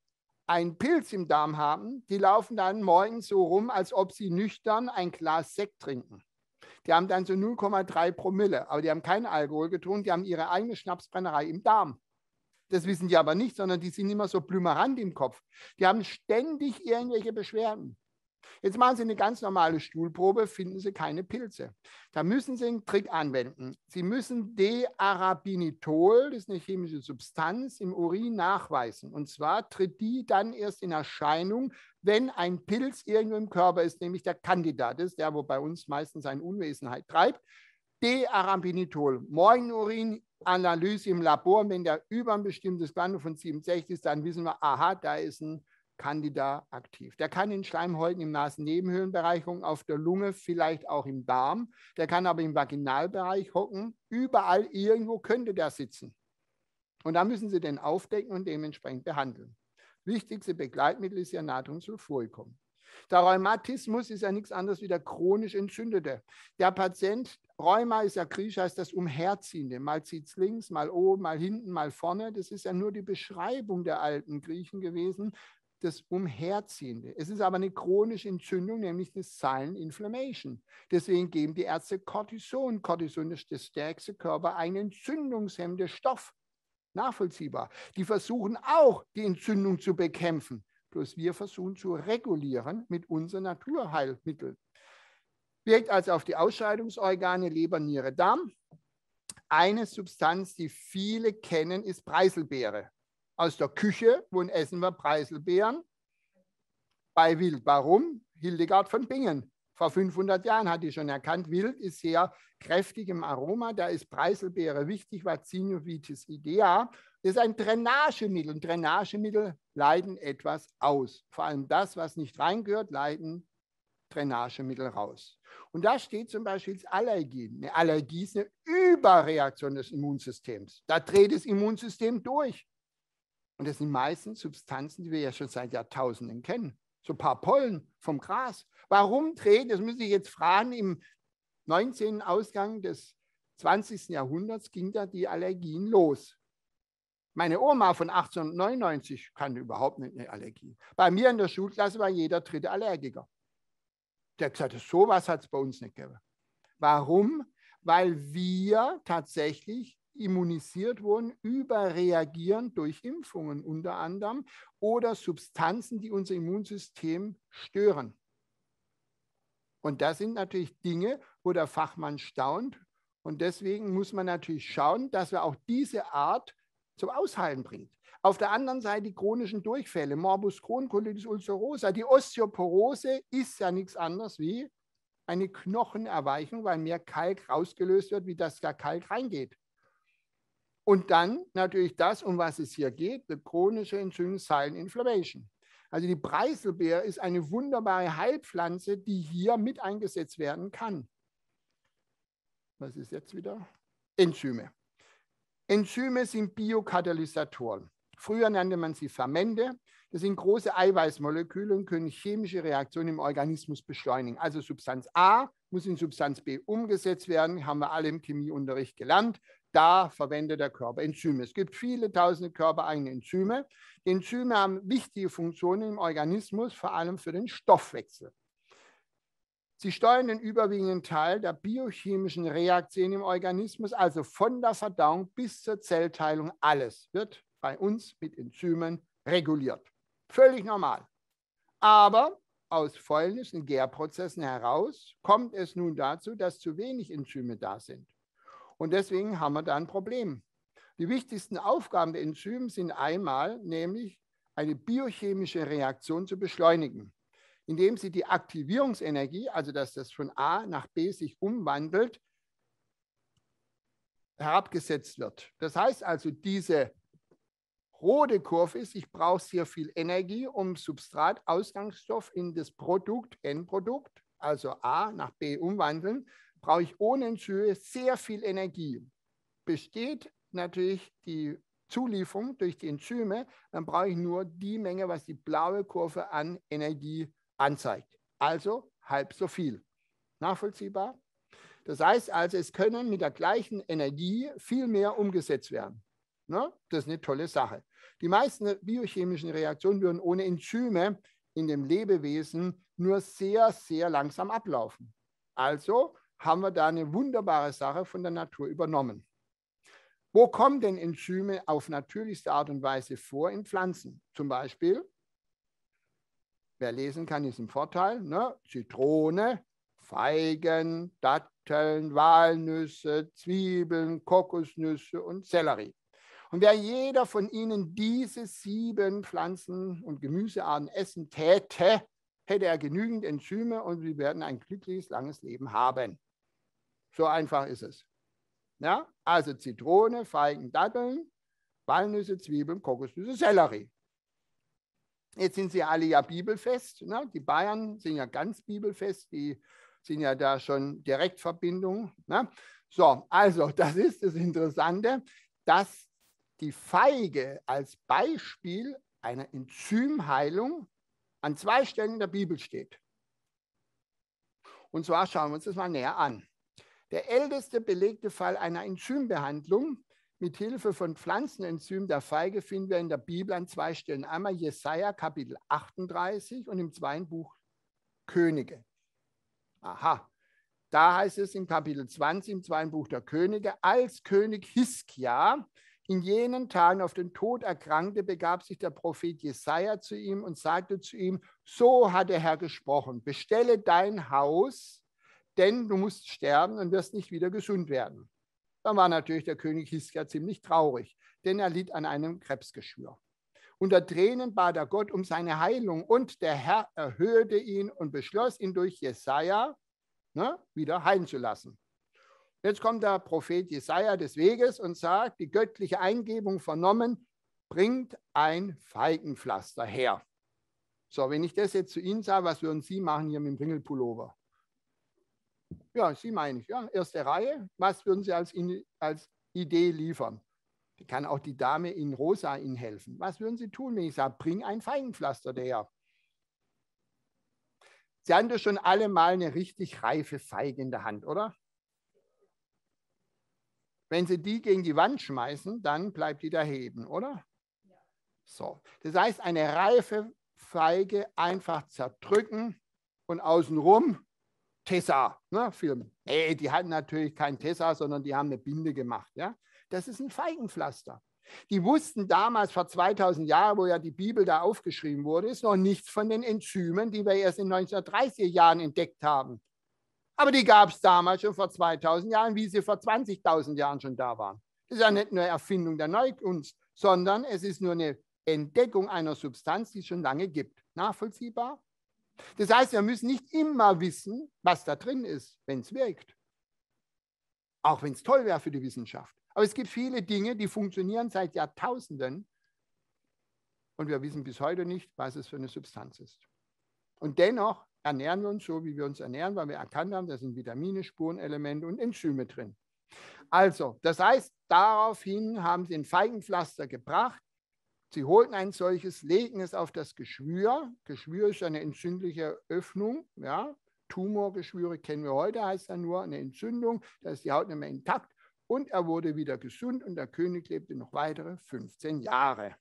S1: einen Pilz im Darm haben. Die laufen dann morgens so rum, als ob sie nüchtern ein Glas Sekt trinken. Die haben dann so 0,3 Promille, aber die haben keinen Alkohol getrunken, die haben ihre eigene Schnapsbrennerei im Darm. Das wissen die aber nicht, sondern die sind immer so blümerant im Kopf. Die haben ständig irgendwelche Beschwerden. Jetzt machen Sie eine ganz normale Stuhlprobe, finden Sie keine Pilze. Da müssen Sie einen Trick anwenden. Sie müssen D-Arabinitol, das ist eine chemische Substanz, im Urin nachweisen. Und zwar tritt die dann erst in Erscheinung, wenn ein Pilz irgendwo im Körper ist, nämlich der Kandidat ist der, wo bei uns meistens ein Unwesenheit treibt d arambinitol Morgenurin, Analyse im Labor, wenn der über ein bestimmtes Band von 67 ist, dann wissen wir, aha, da ist ein Candida aktiv. Der kann in Schleimhäuten im Nasennebenhöhlenbereich auf der Lunge, vielleicht auch im Darm. Der kann aber im Vaginalbereich hocken. Überall irgendwo könnte der sitzen. Und da müssen Sie den aufdecken und dementsprechend behandeln. Wichtigste Begleitmittel ist ja Natriumsulfuricum. Der Rheumatismus ist ja nichts anderes wie der chronisch entzündete. Der Patient Rheuma ist ja griechisch, heißt das Umherziehende. Mal zieht es links, mal oben, mal hinten, mal vorne. Das ist ja nur die Beschreibung der alten Griechen gewesen, das Umherziehende. Es ist aber eine chronische Entzündung, nämlich eine Silent Inflammation. Deswegen geben die Ärzte Cortison. Cortison ist der stärkste Körper, ein entzündungshemmender Stoff. Nachvollziehbar. Die versuchen auch, die Entzündung zu bekämpfen. Bloß wir versuchen zu regulieren mit unseren Naturheilmitteln. Wirkt also auf die Ausscheidungsorgane Leber, Niere, Darm. Eine Substanz, die viele kennen, ist Preiselbeere. Aus der Küche, wo essen wir Preiselbeeren? Bei Wild. Warum? Hildegard von Bingen. Vor 500 Jahren hat die schon erkannt, Wild ist sehr kräftig im Aroma. Da ist Preiselbeere wichtig, Vaccinovitis idea. Das ist ein Drainagemittel. Und Drainagemittel leiden etwas aus. Vor allem das, was nicht reingehört, leiden Drainagemittel raus. Und da steht zum Beispiel das Allergien. Eine Allergie ist eine Überreaktion des Immunsystems. Da dreht das Immunsystem durch. Und das sind meistens Substanzen, die wir ja schon seit Jahrtausenden kennen. So ein paar Pollen vom Gras. Warum dreht, das müssen ich jetzt fragen, im 19. Ausgang des 20. Jahrhunderts ging da die Allergien los. Meine Oma von 1899 kannte überhaupt nicht eine Allergie. Bei mir in der Schulklasse war jeder dritte Allergiker. Der hat gesagt, sowas hat es bei uns nicht gegeben. Warum? Weil wir tatsächlich immunisiert wurden, überreagieren durch Impfungen unter anderem oder Substanzen, die unser Immunsystem stören. Und das sind natürlich Dinge, wo der Fachmann staunt. Und deswegen muss man natürlich schauen, dass wir auch diese Art zum Ausheilen bringt. Auf der anderen Seite die chronischen Durchfälle, Morbus Crohn, Colitis ulcerosa. Die Osteoporose ist ja nichts anderes wie eine Knochenerweichung, weil mehr Kalk rausgelöst wird, wie das da Kalk reingeht. Und dann natürlich das, um was es hier geht, die chronische Entzündung Silent Inflammation. Also die Preiselbeere ist eine wunderbare Heilpflanze, die hier mit eingesetzt werden kann. Was ist jetzt wieder? Enzyme. Enzyme sind Biokatalysatoren. Früher nannte man sie Fermente. Das sind große Eiweißmoleküle und können chemische Reaktionen im Organismus beschleunigen. Also Substanz A muss in Substanz B umgesetzt werden, haben wir alle im Chemieunterricht gelernt. Da verwendet der Körper Enzyme. Es gibt viele tausende körpereigene Enzyme. Die Enzyme haben wichtige Funktionen im Organismus, vor allem für den Stoffwechsel. Sie steuern den überwiegenden Teil der biochemischen Reaktion im Organismus, also von der Verdauung bis zur Zellteilung. Alles wird bei uns mit Enzymen reguliert. Völlig normal. Aber aus Fäulnis- und Gärprozessen heraus kommt es nun dazu, dass zu wenig Enzyme da sind. Und deswegen haben wir da ein Problem. Die wichtigsten Aufgaben der Enzyme sind einmal nämlich eine biochemische Reaktion zu beschleunigen indem sie die Aktivierungsenergie, also dass das von A nach B sich umwandelt, herabgesetzt wird. Das heißt also, diese rote Kurve ist, ich brauche sehr viel Energie, um Substrat, Ausgangsstoff in das Produkt, Endprodukt, also A nach B umwandeln, brauche ich ohne Enzyme sehr viel Energie. Besteht natürlich die Zulieferung durch die Enzyme, dann brauche ich nur die Menge, was die blaue Kurve an Energie anzeigt. Also halb so viel. Nachvollziehbar? Das heißt also, es können mit der gleichen Energie viel mehr umgesetzt werden. Ne? Das ist eine tolle Sache. Die meisten biochemischen Reaktionen würden ohne Enzyme in dem Lebewesen nur sehr, sehr langsam ablaufen. Also haben wir da eine wunderbare Sache von der Natur übernommen. Wo kommen denn Enzyme auf natürlichste Art und Weise vor in Pflanzen? Zum Beispiel Wer lesen kann, ist ein Vorteil. Ne? Zitrone, Feigen, Datteln, Walnüsse, Zwiebeln, Kokosnüsse und Sellerie. Und wer jeder von ihnen diese sieben Pflanzen und Gemüsearten essen täte, hätte er genügend Enzyme und sie werden ein glückliches, langes Leben haben. So einfach ist es. Ja? Also Zitrone, Feigen, Datteln, Walnüsse, Zwiebeln, Kokosnüsse, Sellerie. Jetzt sind sie alle ja bibelfest. Ne? Die Bayern sind ja ganz bibelfest. Die sind ja da schon Direktverbindungen. Ne? So, also *laughs* das ist das Interessante, dass die Feige als Beispiel einer Enzymheilung an zwei Stellen der Bibel steht. Und zwar schauen wir uns das mal näher an. Der älteste belegte Fall einer Enzymbehandlung mit Hilfe von Pflanzenenzymen der Feige finden wir in der Bibel an zwei Stellen. Einmal Jesaja Kapitel 38 und im zweiten Buch Könige. Aha, da heißt es im Kapitel 20 im zweiten Buch der Könige, als König Hiskia in jenen Tagen auf den Tod erkrankte, begab sich der Prophet Jesaja zu ihm und sagte zu ihm: So hat der Herr gesprochen: Bestelle dein Haus, denn du musst sterben und wirst nicht wieder gesund werden dann war natürlich der König Hiskia ziemlich traurig, denn er litt an einem Krebsgeschwür. Unter Tränen bat er Gott um seine Heilung und der Herr erhöhte ihn und beschloss, ihn durch Jesaja ne, wieder heilen zu lassen. Jetzt kommt der Prophet Jesaja des Weges und sagt: Die göttliche Eingebung vernommen, bringt ein Feigenpflaster her. So, wenn ich das jetzt zu Ihnen sage, was würden Sie machen hier mit dem Ringelpullover? Ja, Sie meine ich, ja, erste Reihe. Was würden Sie als, als Idee liefern? Kann auch die Dame in Rosa Ihnen helfen? Was würden Sie tun, wenn ich sage, bring ein Feigenpflaster daher? Sie haben doch schon alle mal eine richtig reife Feige in der Hand, oder? Wenn Sie die gegen die Wand schmeißen, dann bleibt die da heben, oder? Ja. So. Das heißt, eine reife Feige einfach zerdrücken und außenrum Tessa-Film. Ne, die hatten natürlich kein Tessa, sondern die haben eine Binde gemacht. Ja? Das ist ein Feigenpflaster. Die wussten damals, vor 2000 Jahren, wo ja die Bibel da aufgeschrieben wurde, ist noch nichts von den Enzymen, die wir erst in 1930er Jahren entdeckt haben. Aber die gab es damals schon vor 2000 Jahren, wie sie vor 20.000 Jahren schon da waren. Das ist ja nicht nur Erfindung der Neukunst, sondern es ist nur eine Entdeckung einer Substanz, die es schon lange gibt. Nachvollziehbar? Das heißt, wir müssen nicht immer wissen, was da drin ist, wenn es wirkt. Auch wenn es toll wäre für die Wissenschaft. Aber es gibt viele Dinge, die funktionieren seit Jahrtausenden und wir wissen bis heute nicht, was es für eine Substanz ist. Und dennoch ernähren wir uns so, wie wir uns ernähren, weil wir erkannt haben, da sind Vitamine, Spurenelemente und Enzyme drin. Also, das heißt, daraufhin haben sie ein Feigenpflaster gebracht Sie holten ein solches, legen es auf das Geschwür. Geschwür ist eine entzündliche Öffnung. Ja? Tumorgeschwüre kennen wir heute, heißt ja nur eine Entzündung. Da ist die Haut nicht mehr intakt. Und er wurde wieder gesund und der König lebte noch weitere 15 Jahre.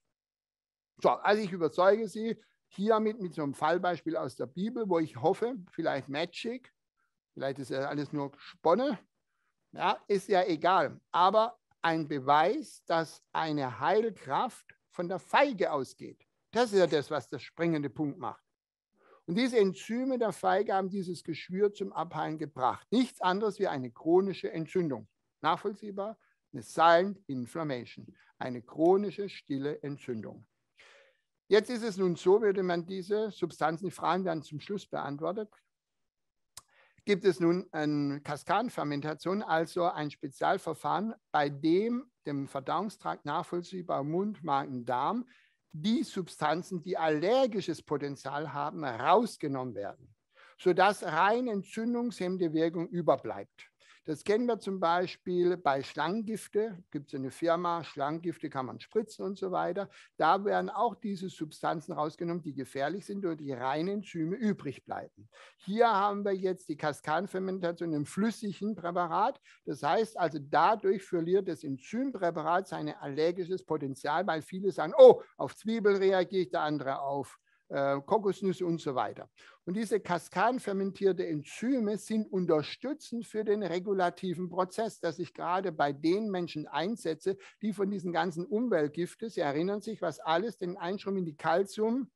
S1: So, also ich überzeuge Sie hiermit mit so einem Fallbeispiel aus der Bibel, wo ich hoffe, vielleicht Magic, vielleicht ist ja alles nur Sponne, ja, ist ja egal. Aber ein Beweis, dass eine Heilkraft von der Feige ausgeht. Das ist ja das, was der springende Punkt macht. Und diese Enzyme der Feige haben dieses Geschwür zum Abheilen gebracht. Nichts anderes wie eine chronische Entzündung. Nachvollziehbar? Eine silent inflammation. Eine chronische, stille Entzündung. Jetzt ist es nun so, würde man diese Substanzen, die Fragen werden zum Schluss beantwortet, gibt es nun eine Kaskadenfermentation, also ein Spezialverfahren, bei dem dem Verdauungstrakt nachvollziehbar Mund, Magen, Darm die Substanzen, die allergisches Potenzial haben, rausgenommen werden, sodass rein entzündungshemmende Wirkung überbleibt. Das kennen wir zum Beispiel bei Schlangengifte. Gibt es eine Firma, Schlangengifte kann man spritzen und so weiter. Da werden auch diese Substanzen rausgenommen, die gefährlich sind durch die reinen Enzyme übrig bleiben. Hier haben wir jetzt die Kaskadenfermentation im flüssigen Präparat. Das heißt also, dadurch verliert das Enzympräparat sein allergisches Potenzial, weil viele sagen, oh, auf Zwiebel ich, der andere auf äh, Kokosnüsse und so weiter. Und diese kaskadenfermentierte Enzyme sind unterstützend für den regulativen Prozess, dass ich gerade bei den Menschen einsetze, die von diesen ganzen Umweltgiften, Sie erinnern sich, was alles den Einstrom in die Calcium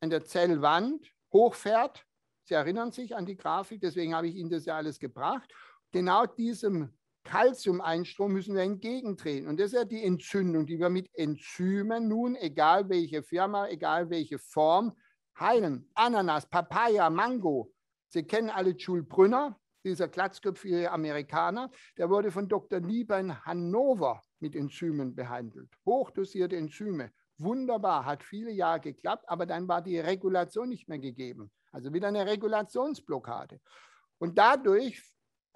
S1: an der Zellwand hochfährt. Sie erinnern sich an die Grafik, deswegen habe ich Ihnen das ja alles gebracht. Genau diesem Calciumeinstrom müssen wir entgegentreten. Und das ist ja die Entzündung, die wir mit Enzymen nun, egal welche Firma, egal welche Form, heilen. Ananas, Papaya, Mango. Sie kennen alle Jules Brünner, dieser glatzköpfige Amerikaner. Der wurde von Dr. Nieber in Hannover mit Enzymen behandelt. Hochdosierte Enzyme. Wunderbar, hat viele Jahre geklappt, aber dann war die Regulation nicht mehr gegeben. Also wieder eine Regulationsblockade. Und dadurch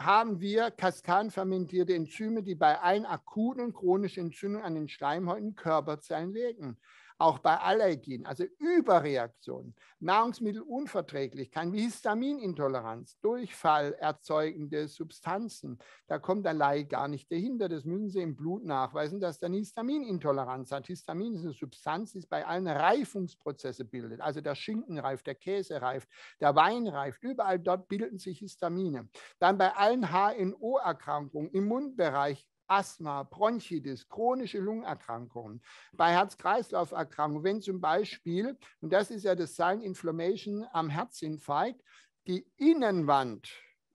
S1: haben wir kaskadenfermentierte Enzyme, die bei allen akuten und chronischen Entzündungen an den Schleimhäuten Körperzellen wirken auch bei Allergien, also Überreaktionen, Nahrungsmittelunverträglichkeiten wie Histaminintoleranz, Durchfall erzeugende Substanzen. Da kommt der Laie gar nicht dahinter. Das müssen Sie im Blut nachweisen, dass der Histaminintoleranz hat. Histamin ist eine Substanz, die bei allen Reifungsprozesse bildet. Also der Schinken reift, der Käse reift, der Wein reift. Überall dort bilden sich Histamine. Dann bei allen HNO-Erkrankungen im Mundbereich Asthma, Bronchitis, chronische Lungenerkrankungen, bei Herz-Kreislauf-Erkrankungen, wenn zum Beispiel, und das ist ja das Sign Inflammation am Herzinfarkt, die Innenwand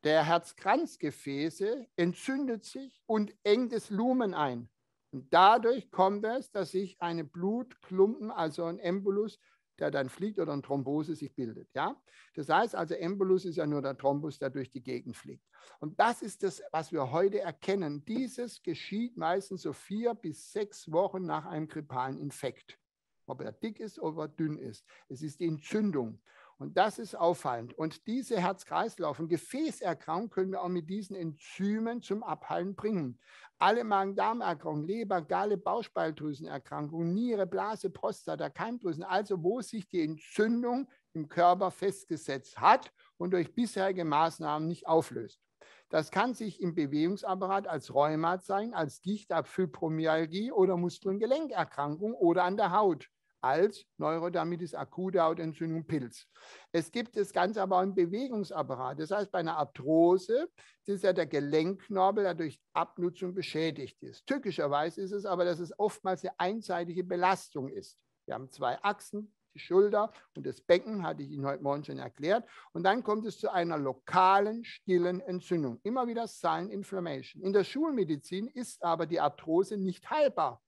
S1: der Herzkranzgefäße entzündet sich und engt das Lumen ein. Und dadurch kommt es, dass sich eine Blutklumpen, also ein Embolus, der dann fliegt oder eine Thrombose sich bildet. Ja? Das heißt also, Embolus ist ja nur der Thrombus, der durch die Gegend fliegt. Und das ist das, was wir heute erkennen. Dieses geschieht meistens so vier bis sechs Wochen nach einem grippalen Infekt. Ob er dick ist oder dünn ist. Es ist die Entzündung. Und das ist auffallend. Und diese Herz-Kreislauf- und Gefäßerkrankungen können wir auch mit diesen Enzymen zum Abheilen bringen. Alle Magen-Darm-Erkrankungen, Leber, Galle, Bauchspeicheldrüsenerkrankungen, Niere, Blase, Prostata, Keimdrüsen, also wo sich die Entzündung im Körper festgesetzt hat und durch bisherige Maßnahmen nicht auflöst. Das kann sich im Bewegungsapparat als Rheumat sein, als Gicht, Fibromyalgie oder Muskel- und Gelenkerkrankung oder an der Haut als Neurodermitis acuta Entzündung Pilz. Es gibt das Ganze aber auch im Bewegungsapparat. Das heißt, bei einer Arthrose ist ja der Gelenkknorpel, der durch Abnutzung beschädigt ist. Tückischerweise ist es aber, dass es oftmals eine einseitige Belastung ist. Wir haben zwei Achsen, die Schulter und das Becken, hatte ich Ihnen heute Morgen schon erklärt. Und dann kommt es zu einer lokalen, stillen Entzündung. Immer wieder Sign Inflammation. In der Schulmedizin ist aber die Arthrose nicht heilbar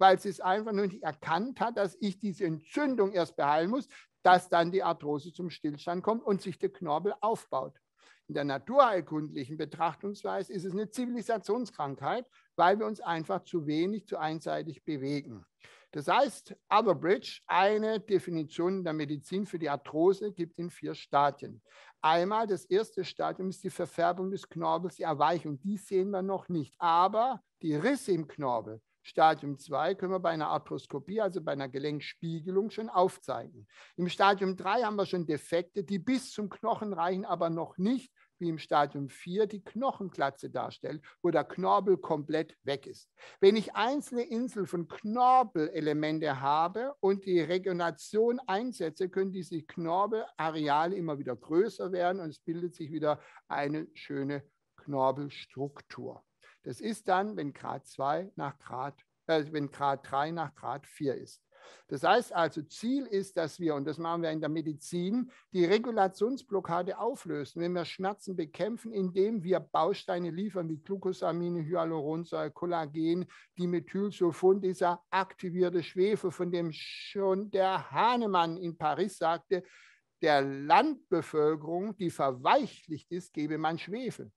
S1: weil sie es einfach nur nicht erkannt hat, dass ich diese Entzündung erst beheilen muss, dass dann die Arthrose zum Stillstand kommt und sich der Knorpel aufbaut. In der naturheilkundlichen Betrachtungsweise ist es eine Zivilisationskrankheit, weil wir uns einfach zu wenig, zu einseitig bewegen. Das heißt, Otherbridge, eine Definition der Medizin für die Arthrose, gibt in vier Stadien. Einmal, das erste Stadium ist die Verfärbung des Knorpels, die Erweichung. Die sehen wir noch nicht. Aber die Risse im Knorpel, Stadium 2 können wir bei einer Arthroskopie, also bei einer Gelenkspiegelung, schon aufzeigen. Im Stadium 3 haben wir schon Defekte, die bis zum Knochen reichen, aber noch nicht, wie im Stadium 4, die Knochenklatze darstellen, wo der Knorpel komplett weg ist. Wenn ich einzelne Inseln von Knorpelelemente habe und die Regionation einsetze, können diese Knorpelareale immer wieder größer werden und es bildet sich wieder eine schöne Knorpelstruktur. Das ist dann, wenn Grad 2 nach Grad, äh, wenn Grad 3 nach Grad 4 ist. Das heißt also, Ziel ist, dass wir, und das machen wir in der Medizin, die Regulationsblockade auflösen, wenn wir Schmerzen bekämpfen, indem wir Bausteine liefern wie Glucosamine, Hyaluronsäure, Kollagen, Dimethylsulfon, dieser aktivierte Schwefel, von dem schon der Hahnemann in Paris sagte, der Landbevölkerung, die verweichlicht ist, gebe man Schwefel.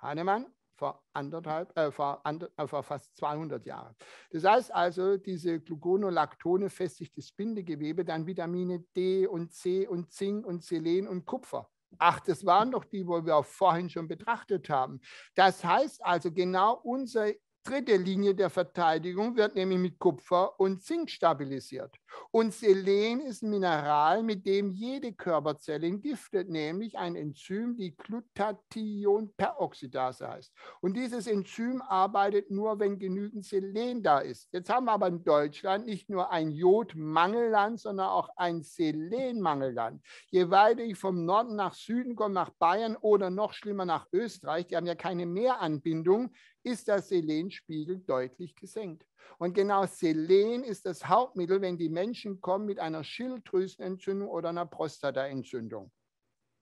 S1: Hahnemann, vor, anderthalb, äh, vor, ander, äh, vor fast 200 Jahren. Das heißt also, diese Gluconolactone festigt das Bindegewebe, dann Vitamine D und C und Zink und Selen und Kupfer. Ach, das waren doch die, wo wir auch vorhin schon betrachtet haben. Das heißt also, genau unser dritte Linie der Verteidigung wird nämlich mit Kupfer und Zink stabilisiert. Und Selen ist ein Mineral, mit dem jede Körperzelle entgiftet, nämlich ein Enzym, die Glutathionperoxidase heißt. Und dieses Enzym arbeitet nur, wenn genügend Selen da ist. Jetzt haben wir aber in Deutschland nicht nur ein Jodmangelland, sondern auch ein Selenmangelland. Je weiter ich vom Norden nach Süden komme, nach Bayern oder noch schlimmer nach Österreich, die haben ja keine Meeranbindung, ist der Selenspiegel deutlich gesenkt. Und genau Selen ist das Hauptmittel, wenn die Menschen kommen mit einer Schilddrüsenentzündung oder einer Prostataentzündung.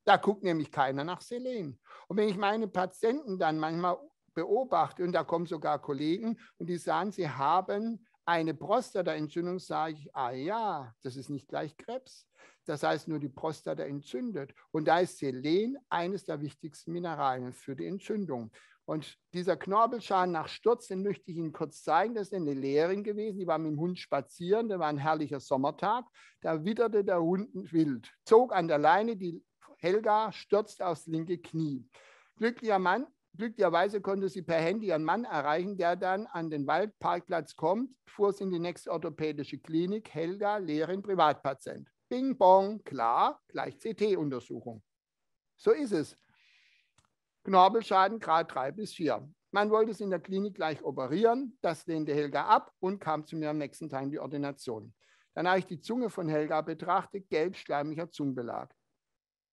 S1: Da guckt nämlich keiner nach Selen. Und wenn ich meine Patienten dann manchmal beobachte, und da kommen sogar Kollegen, und die sagen, sie haben eine Prostataentzündung, sage ich, ah ja, das ist nicht gleich Krebs. Das heißt, nur die Prostata entzündet. Und da ist Selen eines der wichtigsten Mineralien für die Entzündung. Und dieser Knorpelschaden nach Sturz, den möchte ich Ihnen kurz zeigen. Das ist eine Lehrerin gewesen, die war mit dem Hund spazieren. Da war ein herrlicher Sommertag. Da witterte der Hund wild, zog an der Leine, die Helga stürzte aufs linke Knie. Glücklicher Mann, glücklicherweise konnte sie per Handy einen Mann erreichen, der dann an den Waldparkplatz kommt, fuhr sie in die nächste orthopädische Klinik. Helga, Lehrerin, Privatpatient. Bing, bong, klar, gleich CT-Untersuchung. So ist es. Knorpelschaden Grad 3 bis 4. Man wollte es in der Klinik gleich operieren. Das lehnte Helga ab und kam zu mir am nächsten Tag in die Ordination. Dann habe ich die Zunge von Helga betrachtet, gelb-schleimiger Zungenbelag.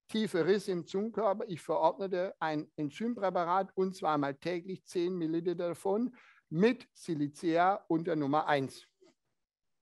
S1: Tiefe Risse im Zungenkörper. Ich verordnete ein Enzympräparat und zweimal täglich 10 Milliliter davon mit Silicea unter Nummer 1.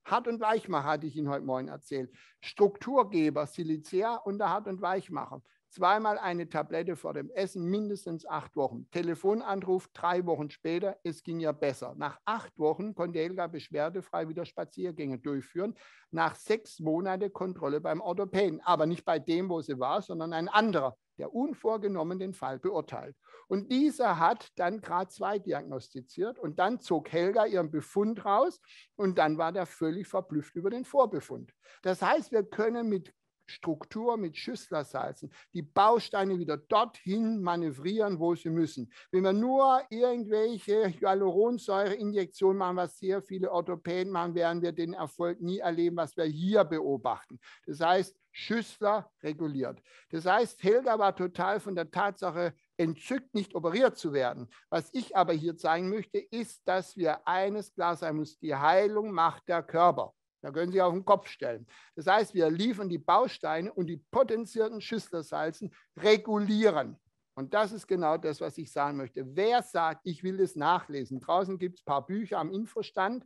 S1: Hart- und Weichmacher hatte ich Ihnen heute Morgen erzählt. Strukturgeber, Silicea unter Hart- und Weichmacher zweimal eine Tablette vor dem Essen, mindestens acht Wochen. Telefonanruf drei Wochen später, es ging ja besser. Nach acht Wochen konnte Helga beschwerdefrei wieder Spaziergänge durchführen. Nach sechs Monaten Kontrolle beim Orthopäden, aber nicht bei dem, wo sie war, sondern ein anderer, der unvorgenommen den Fall beurteilt. Und dieser hat dann Grad 2 diagnostiziert und dann zog Helga ihren Befund raus und dann war der völlig verblüfft über den Vorbefund. Das heißt, wir können mit Struktur mit Schüsslersalzen, die Bausteine wieder dorthin manövrieren, wo sie müssen. Wenn wir nur irgendwelche Hyaluronsäureinjektionen machen, was sehr viele Orthopäden machen, werden wir den Erfolg nie erleben, was wir hier beobachten. Das heißt, Schüssler reguliert. Das heißt, Helga war total von der Tatsache entzückt, nicht operiert zu werden. Was ich aber hier zeigen möchte, ist, dass wir eines klar sein müssen, die Heilung macht der Körper. Da können Sie auf den Kopf stellen. Das heißt, wir liefern die Bausteine und die potenzierten Schüsslersalzen regulieren. Und das ist genau das, was ich sagen möchte. Wer sagt, ich will das nachlesen? Draußen gibt es ein paar Bücher am Infostand.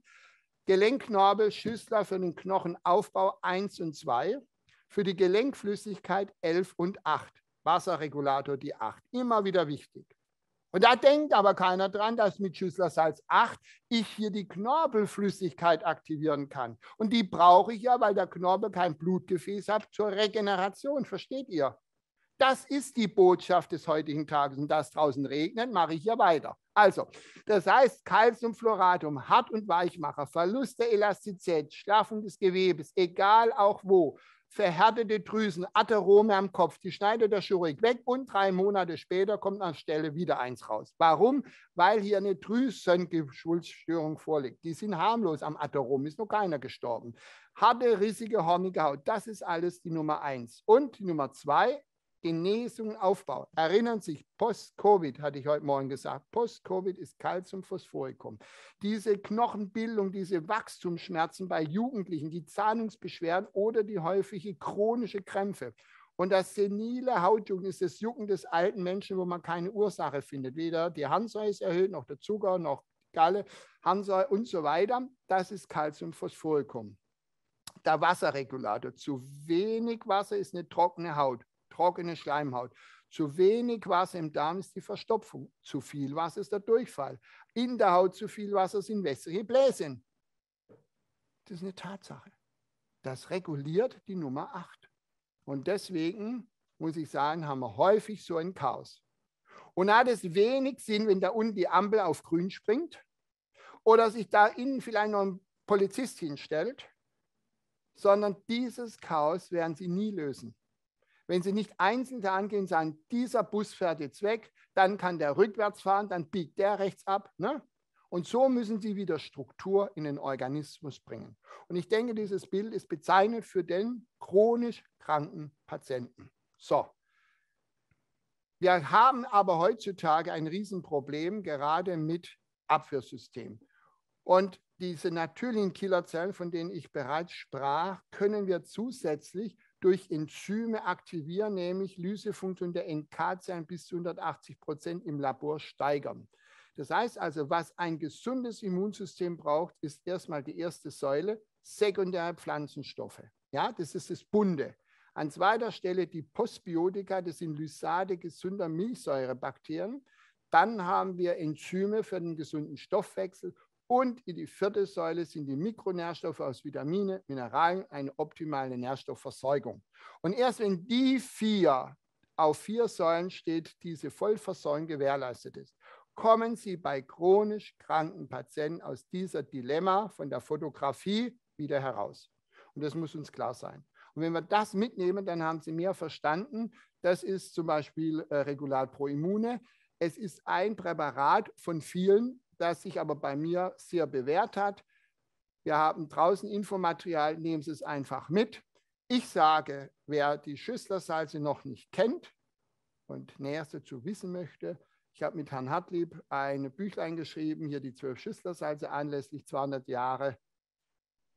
S1: Gelenkknorpel, Schüssler für den Knochenaufbau 1 und 2, für die Gelenkflüssigkeit 11 und 8, Wasserregulator die 8. Immer wieder wichtig. Und da denkt aber keiner dran, dass mit Schüsslersalz 8 ich hier die Knorpelflüssigkeit aktivieren kann. Und die brauche ich ja, weil der Knorpel kein Blutgefäß hat, zur Regeneration. Versteht ihr? Das ist die Botschaft des heutigen Tages. Und das draußen regnet, mache ich ja weiter. Also, das heißt, Calciumfluoratum, Hart- und Weichmacher, Verlust der Elastizität, Schlaffung des Gewebes, egal auch wo, verhärtete Drüsen, Atherome am Kopf. Die schneidet der Chirurg weg und drei Monate später kommt an Stelle wieder eins raus. Warum? Weil hier eine Drüsengeschwulststörung vorliegt. Die sind harmlos am Atherom, ist noch keiner gestorben. Harte, riesige, hornige Haut, das ist alles die Nummer eins. Und die Nummer zwei, Genesung aufbaut. Erinnern Sie sich, Post-Covid hatte ich heute Morgen gesagt. Post-Covid ist Calcium Phosphoricum. Diese Knochenbildung, diese Wachstumsschmerzen bei Jugendlichen, die Zahnungsbeschwerden oder die häufige chronische Krämpfe. Und das senile Hautjucken ist das Jucken des alten Menschen, wo man keine Ursache findet. Weder die Harnsäure ist erhöht, noch der Zucker, noch Galle, Harnsäure und so weiter. Das ist Calcium Phosphoricum der Wasserregulator. Zu wenig Wasser ist eine trockene Haut trockene Schleimhaut. Zu wenig Wasser im Darm ist die Verstopfung. Zu viel Wasser ist der Durchfall. In der Haut zu viel Wasser sind wässrige Bläschen. Das ist eine Tatsache. Das reguliert die Nummer 8. Und deswegen muss ich sagen, haben wir häufig so ein Chaos. Und hat es wenig Sinn, wenn da unten die Ampel auf grün springt oder sich da innen vielleicht noch ein Polizist hinstellt, sondern dieses Chaos werden Sie nie lösen. Wenn Sie nicht einzeln da angehen und sagen, dieser Bus fährt jetzt weg, dann kann der rückwärts fahren, dann biegt der rechts ab. Ne? Und so müssen Sie wieder Struktur in den Organismus bringen. Und ich denke, dieses Bild ist bezeichnet für den chronisch kranken Patienten. So. Wir haben aber heutzutage ein Riesenproblem, gerade mit Abwehrsystem. Und diese natürlichen Killerzellen, von denen ich bereits sprach, können wir zusätzlich durch Enzyme aktivieren, nämlich Lysefunktion der NK-Zellen bis zu 180 Prozent im Labor steigern. Das heißt also, was ein gesundes Immunsystem braucht, ist erstmal die erste Säule, sekundäre Pflanzenstoffe. Ja, das ist das Bunde. An zweiter Stelle die Postbiotika, das sind Lysade gesunder Milchsäurebakterien. Dann haben wir Enzyme für den gesunden Stoffwechsel und in die vierte Säule sind die Mikronährstoffe aus Vitamine, Mineralien, eine optimale Nährstoffversorgung. Und erst wenn die vier auf vier Säulen steht, diese Vollversorgung gewährleistet ist, kommen Sie bei chronisch kranken Patienten aus dieser Dilemma von der Fotografie wieder heraus. Und das muss uns klar sein. Und wenn wir das mitnehmen, dann haben Sie mehr verstanden. Das ist zum Beispiel äh, Regulat Pro Immune. Es ist ein Präparat von vielen, das sich aber bei mir sehr bewährt hat. Wir haben draußen Infomaterial, nehmen Sie es einfach mit. Ich sage, wer die Schüsslersalze noch nicht kennt und näher dazu wissen möchte, ich habe mit Herrn Hartlieb ein Büchlein geschrieben, hier die zwölf Schüsslersalze anlässlich 200 Jahre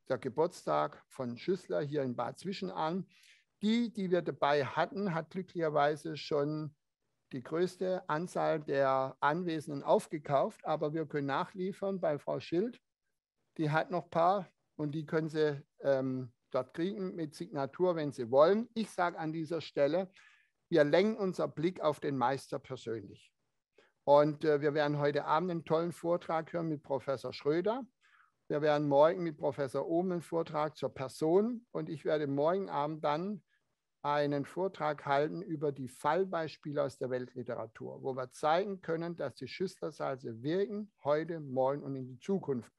S1: der Geburtstag von Schüssler hier in Bad Zwischenahn. Die, die wir dabei hatten, hat glücklicherweise schon die größte Anzahl der Anwesenden aufgekauft, aber wir können nachliefern bei Frau Schild. Die hat noch ein paar und die können Sie ähm, dort kriegen mit Signatur, wenn Sie wollen. Ich sage an dieser Stelle, wir lenken unser Blick auf den Meister persönlich. Und äh, wir werden heute Abend einen tollen Vortrag hören mit Professor Schröder. Wir werden morgen mit Professor Ohm einen Vortrag zur Person und ich werde morgen Abend dann einen Vortrag halten über die Fallbeispiele aus der Weltliteratur, wo wir zeigen können, dass die Schüsslersalze wirken, heute, morgen und in die Zukunft.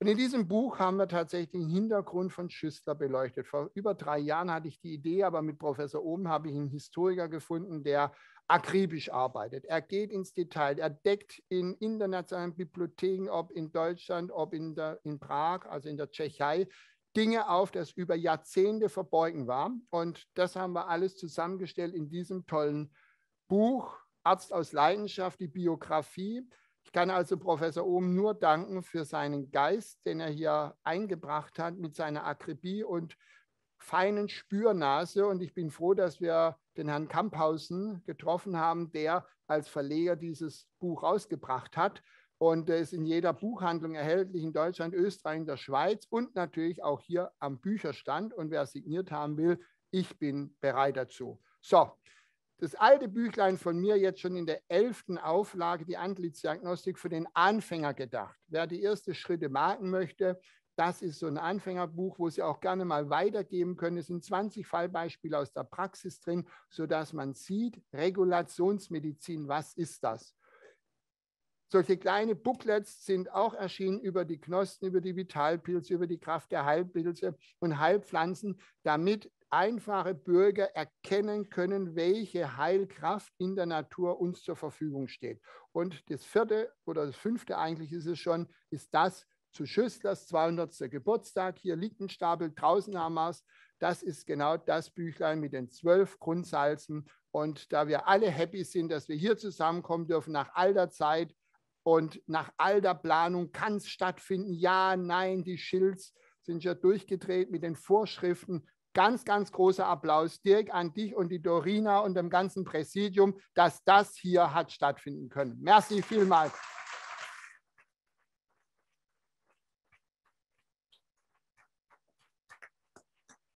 S1: Und in diesem Buch haben wir tatsächlich den Hintergrund von Schüssler beleuchtet. Vor über drei Jahren hatte ich die Idee, aber mit Professor Oben habe ich einen Historiker gefunden, der akribisch arbeitet. Er geht ins Detail, er deckt in internationalen Bibliotheken, ob in Deutschland, ob in, der, in Prag, also in der Tschechei, Dinge auf, das über Jahrzehnte verbeugen war. Und das haben wir alles zusammengestellt in diesem tollen Buch, Arzt aus Leidenschaft, die Biografie. Ich kann also Professor Ohm nur danken für seinen Geist, den er hier eingebracht hat mit seiner Akribie und feinen Spürnase. Und ich bin froh, dass wir den Herrn Kamphausen getroffen haben, der als Verleger dieses Buch rausgebracht hat und ist in jeder Buchhandlung erhältlich in Deutschland, Österreich, in der Schweiz und natürlich auch hier am Bücherstand. Und wer signiert haben will, ich bin bereit dazu. So, das alte Büchlein von mir jetzt schon in der elften Auflage, die Antlitzdiagnostik für den Anfänger gedacht. Wer die ersten Schritte machen möchte, das ist so ein Anfängerbuch, wo Sie auch gerne mal weitergeben können. Es sind 20 Fallbeispiele aus der Praxis drin, sodass man sieht, Regulationsmedizin, was ist das? Solche kleine Booklets sind auch erschienen über die Knospen, über die Vitalpilze, über die Kraft der Heilpilze und Heilpflanzen, damit einfache Bürger erkennen können, welche Heilkraft in der Natur uns zur Verfügung steht. Und das vierte oder das fünfte eigentlich ist es schon, ist das zu Schüsslers 200. Geburtstag. Hier liegt ein Stapel, draußen am wir Das ist genau das Büchlein mit den zwölf Grundsalzen. Und da wir alle happy sind, dass wir hier zusammenkommen dürfen nach all der Zeit, und nach all der Planung kann es stattfinden. Ja, nein, die Schilds sind ja durchgedreht mit den Vorschriften. Ganz, ganz großer Applaus, Dirk, an dich und die Dorina und dem ganzen Präsidium, dass das hier hat stattfinden können. Merci vielmals.